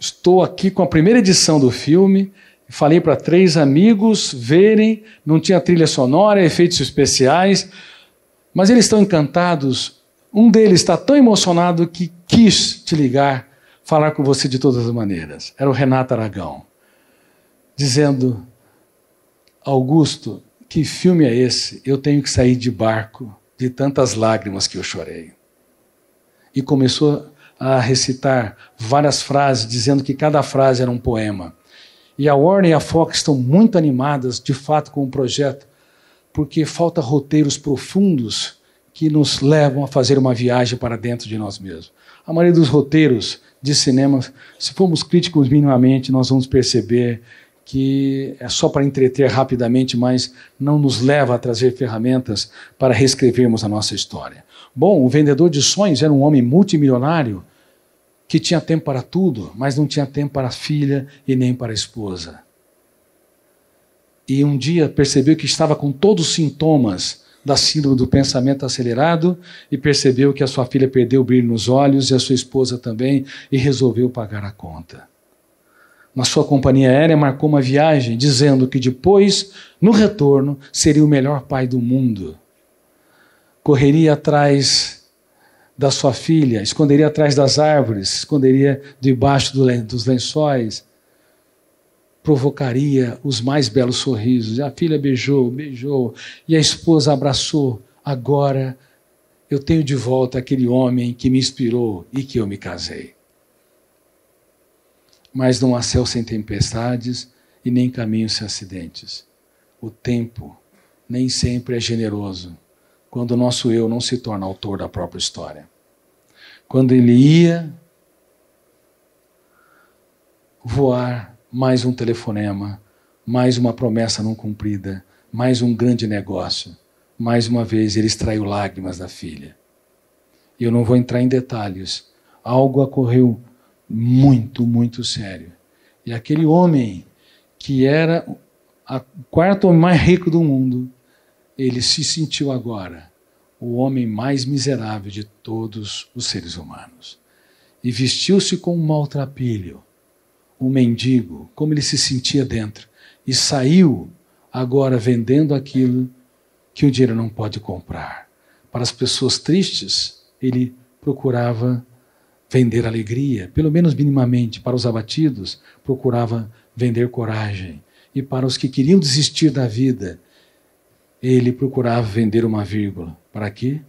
estou aqui com a primeira edição do filme. Falei para três amigos verem, não tinha trilha sonora, efeitos especiais, mas eles estão encantados. Um deles está tão emocionado que quis te ligar falar com você de todas as maneiras. Era o Renato Aragão, dizendo: Augusto, que filme é esse? Eu tenho que sair de barco de tantas lágrimas que eu chorei. E começou a recitar várias frases, dizendo que cada frase era um poema. E a Warner e a Fox estão muito animadas, de fato, com o projeto, porque falta roteiros profundos que nos levam a fazer uma viagem para dentro de nós mesmos. A maioria dos roteiros de cinema, se formos críticos minimamente, nós vamos perceber que é só para entreter rapidamente, mas não nos leva a trazer ferramentas para reescrevermos a nossa história. Bom, o vendedor de sonhos era um homem multimilionário que tinha tempo para tudo, mas não tinha tempo para a filha e nem para a esposa. E um dia percebeu que estava com todos os sintomas da síndrome do pensamento acelerado e percebeu que a sua filha perdeu o brilho nos olhos e a sua esposa também e resolveu pagar a conta. Mas sua companhia aérea marcou uma viagem dizendo que depois, no retorno, seria o melhor pai do mundo. Correria atrás da sua filha, esconderia atrás das árvores, esconderia debaixo do, dos lençóis, provocaria os mais belos sorrisos. A filha beijou, beijou, e a esposa abraçou. Agora eu tenho de volta aquele homem que me inspirou e que eu me casei. Mas não há céu sem tempestades e nem caminho sem acidentes. O tempo nem sempre é generoso quando o nosso eu não se torna autor da própria história. Quando ele ia voar mais um telefonema, mais uma promessa não cumprida, mais um grande negócio. Mais uma vez ele extraiu lágrimas da filha. E eu não vou entrar em detalhes. Algo ocorreu muito, muito sério. E aquele homem que era o quarto homem mais rico do mundo, ele se sentiu agora o homem mais miserável de todos os seres humanos. E vestiu-se com um maltrapilho um mendigo, como ele se sentia dentro. E saiu agora vendendo aquilo que o dinheiro não pode comprar. Para as pessoas tristes, ele procurava vender alegria, pelo menos minimamente. Para os abatidos, procurava vender coragem. E para os que queriam desistir da vida, ele procurava vender uma vírgula. Para quê?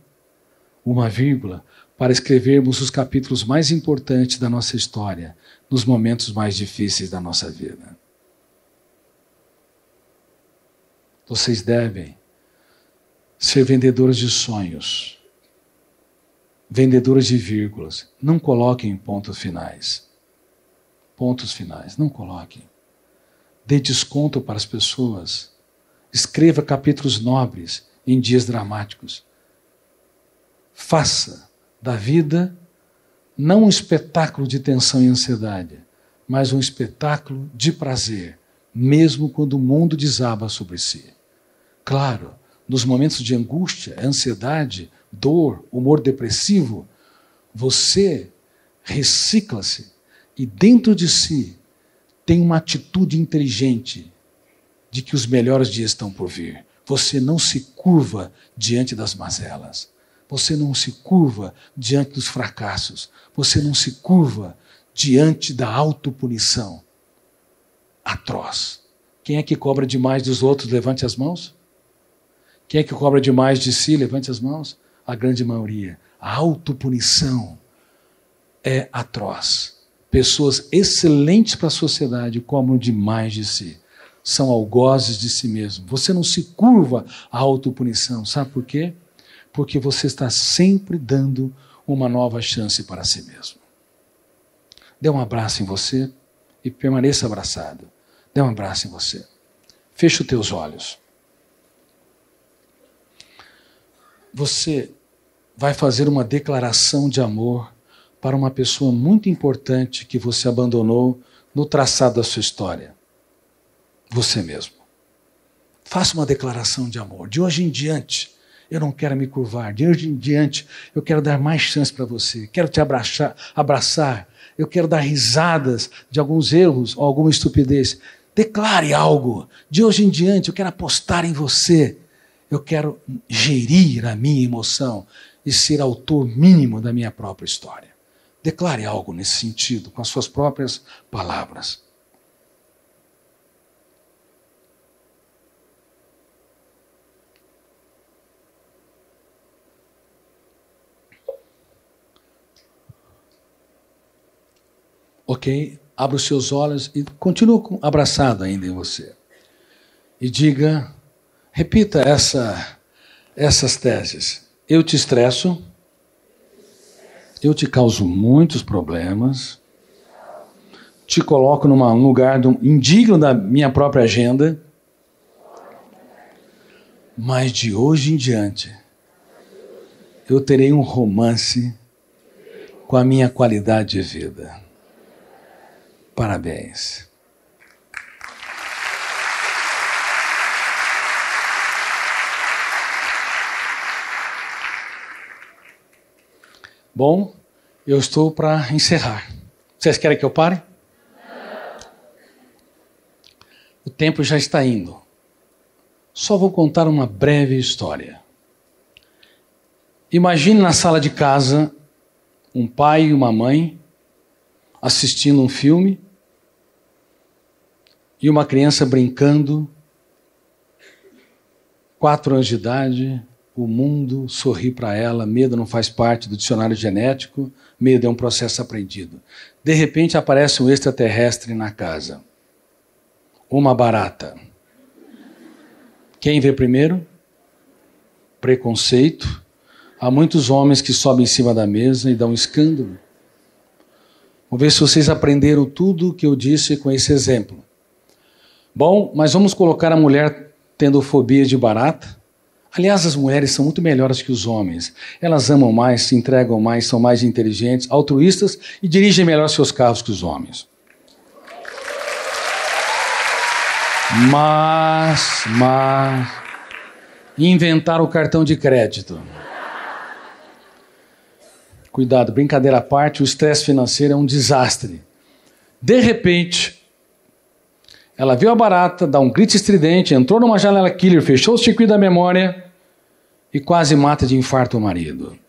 Uma vírgula para escrevermos os capítulos mais importantes da nossa história, nos momentos mais difíceis da nossa vida. Vocês devem ser vendedores de sonhos, vendedores de vírgulas. Não coloquem pontos finais. Pontos finais, não coloquem. Dê desconto para as pessoas. Escreva capítulos nobres em dias dramáticos. Faça da vida não um espetáculo de tensão e ansiedade, mas um espetáculo de prazer, mesmo quando o mundo desaba sobre si. Claro, nos momentos de angústia, ansiedade, dor, humor depressivo, você recicla-se e dentro de si tem uma atitude inteligente de que os melhores dias estão por vir. Você não se curva diante das mazelas. Você não se curva diante dos fracassos. Você não se curva diante da autopunição atroz. Quem é que cobra demais dos outros? Levante as mãos. Quem é que cobra demais de si? Levante as mãos. A grande maioria. A autopunição é atroz. Pessoas excelentes para a sociedade cobram demais de si. São algozes de si mesmo. Você não se curva à autopunição. Sabe por quê? porque você está sempre dando uma nova chance para si mesmo. Dê um abraço em você e permaneça abraçado. Dê um abraço em você. Feche os teus olhos. Você vai fazer uma declaração de amor para uma pessoa muito importante que você abandonou no traçado da sua história. Você mesmo. Faça uma declaração de amor. De hoje em diante, eu não quero me curvar. De hoje em diante, eu quero dar mais chance para você. Quero te abraçar, abraçar. Eu quero dar risadas de alguns erros ou alguma estupidez. Declare algo. De hoje em diante, eu quero apostar em você. Eu quero gerir a minha emoção e ser autor mínimo da minha própria história. Declare algo nesse sentido, com as suas próprias palavras. Ok? Abra os seus olhos e continue abraçado ainda em você. E diga, repita essa, essas teses. Eu te estresso, eu te causo muitos problemas, te coloco num lugar indigno da minha própria agenda, mas de hoje em diante eu terei um romance com a minha qualidade de vida. Parabéns. Bom, eu estou para encerrar. Vocês querem que eu pare? O tempo já está indo. Só vou contar uma breve história. Imagine na sala de casa um pai e uma mãe assistindo um filme e uma criança brincando, quatro anos de idade, o mundo sorri para ela, medo não faz parte do dicionário genético, medo é um processo aprendido. De repente aparece um extraterrestre na casa. Uma barata. Quem vê primeiro? Preconceito. Há muitos homens que sobem em cima da mesa e dão um escândalo. Vou ver se vocês aprenderam tudo o que eu disse com esse exemplo. Bom, mas vamos colocar a mulher tendo fobia de barata? Aliás, as mulheres são muito melhores que os homens. Elas amam mais, se entregam mais, são mais inteligentes, altruístas e dirigem melhor seus carros que os homens. Mas, mas, inventaram o cartão de crédito. Cuidado, brincadeira à parte, o estresse financeiro é um desastre. De repente, ela viu a barata dar um grito estridente, entrou numa janela killer, fechou o circuito da memória e quase mata de infarto o marido.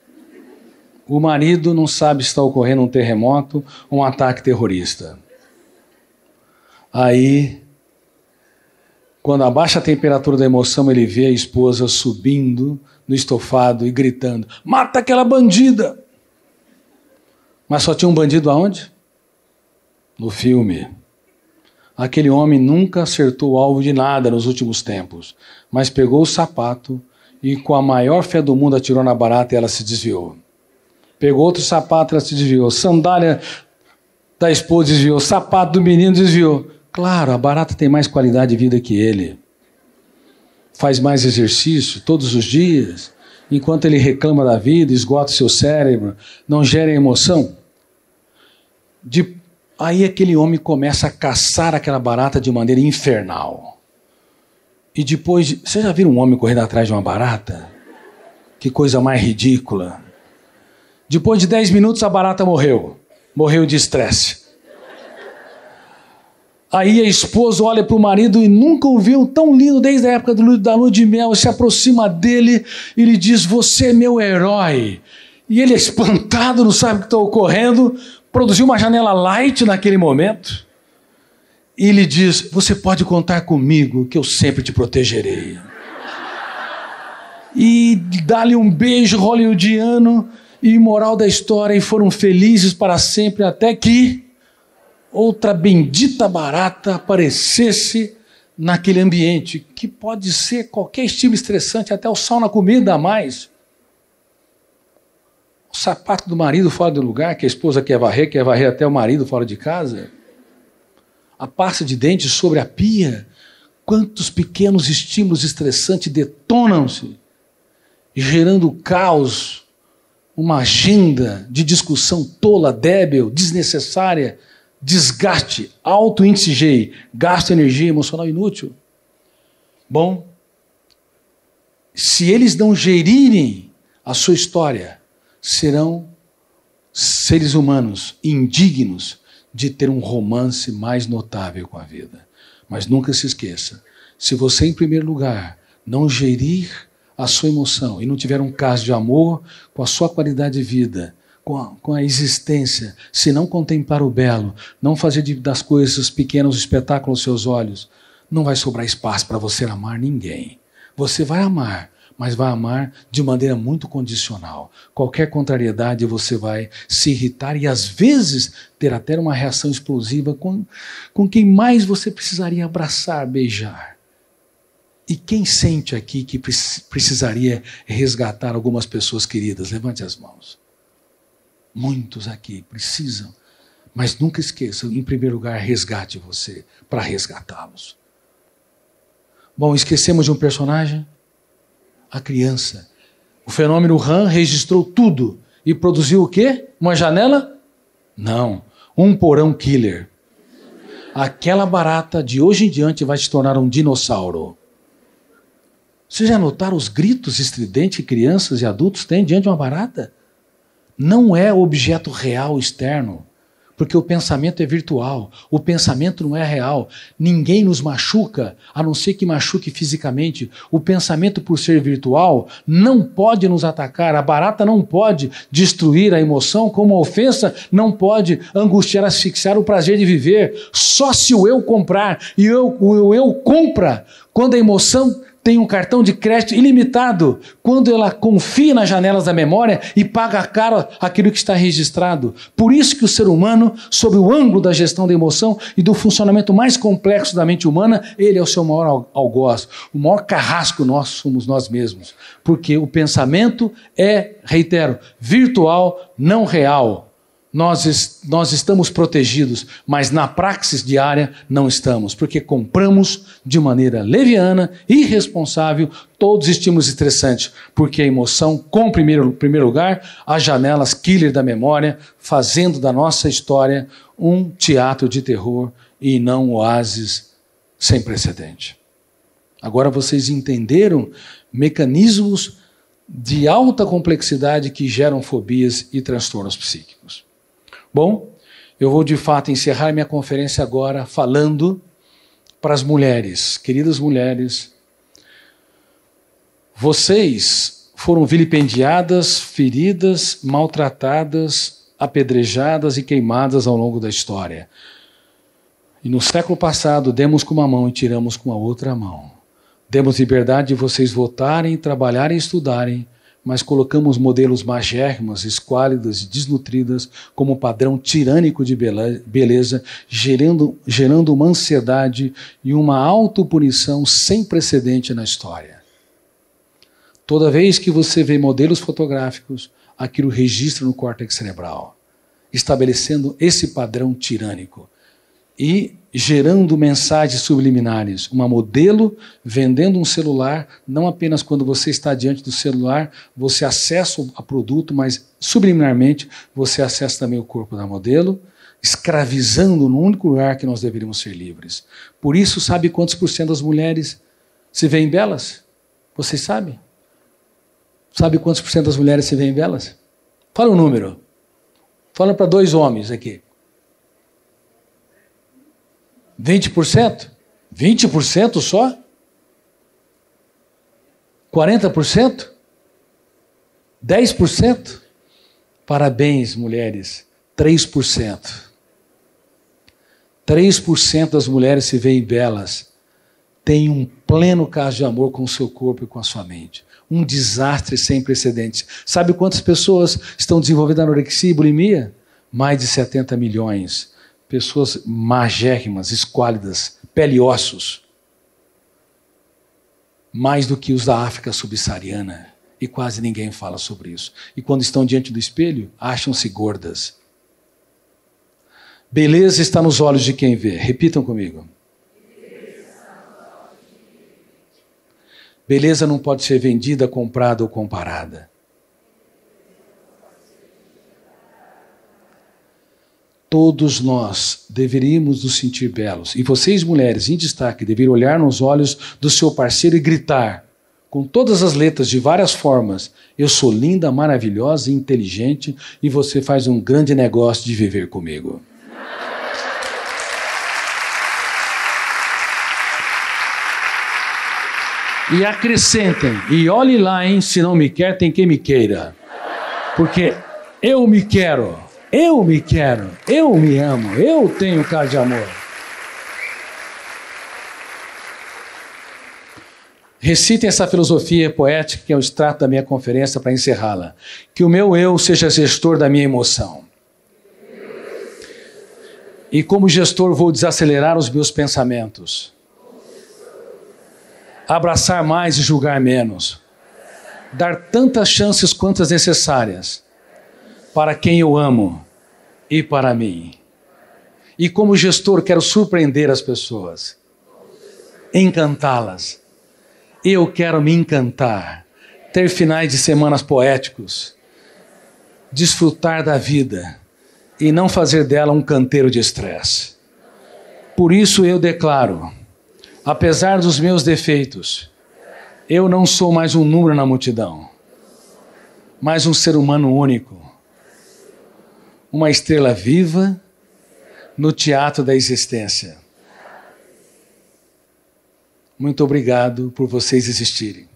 O marido não sabe se está ocorrendo um terremoto ou um ataque terrorista. Aí, quando abaixa a temperatura da emoção, ele vê a esposa subindo no estofado e gritando: Mata aquela bandida! Mas só tinha um bandido aonde? No filme. Aquele homem nunca acertou o alvo de nada nos últimos tempos, mas pegou o sapato e, com a maior fé do mundo, atirou na barata e ela se desviou. Pegou outro sapato, e ela se desviou. Sandália da esposa desviou. Sapato do menino desviou. Claro, a barata tem mais qualidade de vida que ele. Faz mais exercício todos os dias. Enquanto ele reclama da vida, esgota o seu cérebro, não gera emoção. De Aí aquele homem começa a caçar aquela barata de maneira infernal. E depois, vocês já viram um homem correndo atrás de uma barata? Que coisa mais ridícula. Depois de 10 minutos, a barata morreu. Morreu de estresse. Aí a esposa olha para o marido e nunca o viu tão lindo desde a época da lua de mel. Se aproxima dele e lhe diz: Você é meu herói. E ele é espantado, não sabe o que está ocorrendo produziu uma janela light naquele momento. E ele diz: Você pode contar comigo, que eu sempre te protegerei. E dá-lhe um beijo hollywoodiano e moral da história, e foram felizes para sempre, até que outra bendita barata aparecesse naquele ambiente, que pode ser qualquer estilo estressante, até o sal na comida a mais o sapato do marido fora do lugar, que a esposa quer varrer, quer varrer até o marido fora de casa, a pasta de dente sobre a pia, quantos pequenos estímulos estressantes detonam-se, gerando caos, uma agenda de discussão tola, débil, desnecessária, desgaste, alto índice GI, gasto energia emocional inútil. Bom, se eles não gerirem a sua história, serão seres humanos indignos de ter um romance mais notável com a vida. Mas nunca se esqueça: se você, em primeiro lugar, não gerir a sua emoção e não tiver um caso de amor com a sua qualidade de vida, com a, com a existência, se não contemplar o belo, não fazer de, das coisas pequenas um espetáculo aos seus olhos, não vai sobrar espaço para você amar ninguém. Você vai amar mas vai amar de maneira muito condicional. Qualquer contrariedade você vai se irritar e às vezes ter até uma reação explosiva com, com quem mais você precisaria abraçar, beijar. E quem sente aqui que precisaria resgatar algumas pessoas queridas? Levante as mãos. Muitos aqui precisam, mas nunca esqueçam, em primeiro lugar, resgate você para resgatá-los. Bom, esquecemos de um personagem? a criança. O fenômeno RAM registrou tudo e produziu o quê? Uma janela? Não, um porão killer. Aquela barata de hoje em diante vai se tornar um dinossauro. Vocês já notaram os gritos estridentes que crianças e adultos têm diante de uma barata? Não é objeto real externo porque o pensamento é virtual, o pensamento não é real. Ninguém nos machuca, a não ser que machuque fisicamente. O pensamento, por ser virtual, não pode nos atacar. A barata não pode destruir a emoção, como a ofensa não pode angustiar, asfixiar o prazer de viver. Só se o eu comprar e eu, o eu compra quando a emoção tem um cartão de crédito ilimitado quando ela confia nas janelas da memória e paga caro aquilo que está registrado. Por isso que o ser humano, sob o ângulo da gestão da emoção e do funcionamento mais complexo da mente humana, ele é o seu maior algoz. O maior carrasco nós somos nós mesmos. Porque o pensamento é, reitero, virtual, não real nós, nós estamos protegidos, mas na praxis diária não estamos, porque compramos de maneira leviana, irresponsável, todos estímulos estressantes, porque a emoção com o primeiro, primeiro lugar, as janelas killer da memória, fazendo da nossa história um teatro de terror e não um oásis sem precedente. Agora vocês entenderam mecanismos de alta complexidade que geram fobias e transtornos psíquicos. Bom, eu vou de fato encerrar minha conferência agora falando para as mulheres, queridas mulheres. Vocês foram vilipendiadas, feridas, maltratadas, apedrejadas e queimadas ao longo da história. E no século passado, demos com uma mão e tiramos com a outra mão. Demos liberdade de vocês votarem, trabalharem e estudarem mas colocamos modelos magérrimos, esquálidas e desnutridas como padrão tirânico de beleza, gerando, gerando uma ansiedade e uma autopunição sem precedente na história. Toda vez que você vê modelos fotográficos, aquilo registra no córtex cerebral, estabelecendo esse padrão tirânico. E gerando mensagens subliminares, uma modelo vendendo um celular, não apenas quando você está diante do celular, você acessa o produto, mas subliminarmente você acessa também o corpo da modelo, escravizando no único lugar que nós deveríamos ser livres. Por isso, sabe quantos por cento das mulheres se veem belas? Vocês sabem? Sabe quantos por cento das mulheres se veem belas? Fala um número. Fala para dois homens aqui. 20%? 20% só? 40%? 10%? Parabéns, mulheres, 3%. 3% das mulheres se veem belas, têm um pleno caso de amor com o seu corpo e com a sua mente. Um desastre sem precedentes. Sabe quantas pessoas estão desenvolvendo anorexia e bulimia? Mais de 70 milhões pessoas magérrimas, esquálidas, pele e ossos, mais do que os da África subsaariana. E quase ninguém fala sobre isso. E quando estão diante do espelho, acham-se gordas. Beleza está nos olhos de quem vê. Repitam comigo. Beleza não pode ser vendida, comprada ou comparada. todos nós deveríamos nos sentir belos. E vocês, mulheres, em destaque, deveriam olhar nos olhos do seu parceiro e gritar, com todas as letras, de várias formas: Eu sou linda, maravilhosa e inteligente, e você faz um grande negócio de viver comigo. E acrescentem, e olhe lá, hein? Se não me quer, tem quem me queira. Porque eu me quero. Eu me quero, eu me amo, eu tenho cara de amor. Recitem essa filosofia poética que é o extrato da minha conferência para encerrá-la. Que o meu eu seja gestor da minha emoção. E como gestor, vou desacelerar os meus pensamentos. Abraçar mais e julgar menos. Dar tantas chances quantas necessárias para quem eu amo e para mim. E como gestor, quero surpreender as pessoas, encantá-las. Eu quero me encantar, ter finais de semanas poéticos, desfrutar da vida e não fazer dela um canteiro de estresse. Por isso eu declaro, apesar dos meus defeitos, eu não sou mais um número na multidão, mas um ser humano único uma estrela viva no teatro da existência. Muito obrigado por vocês existirem.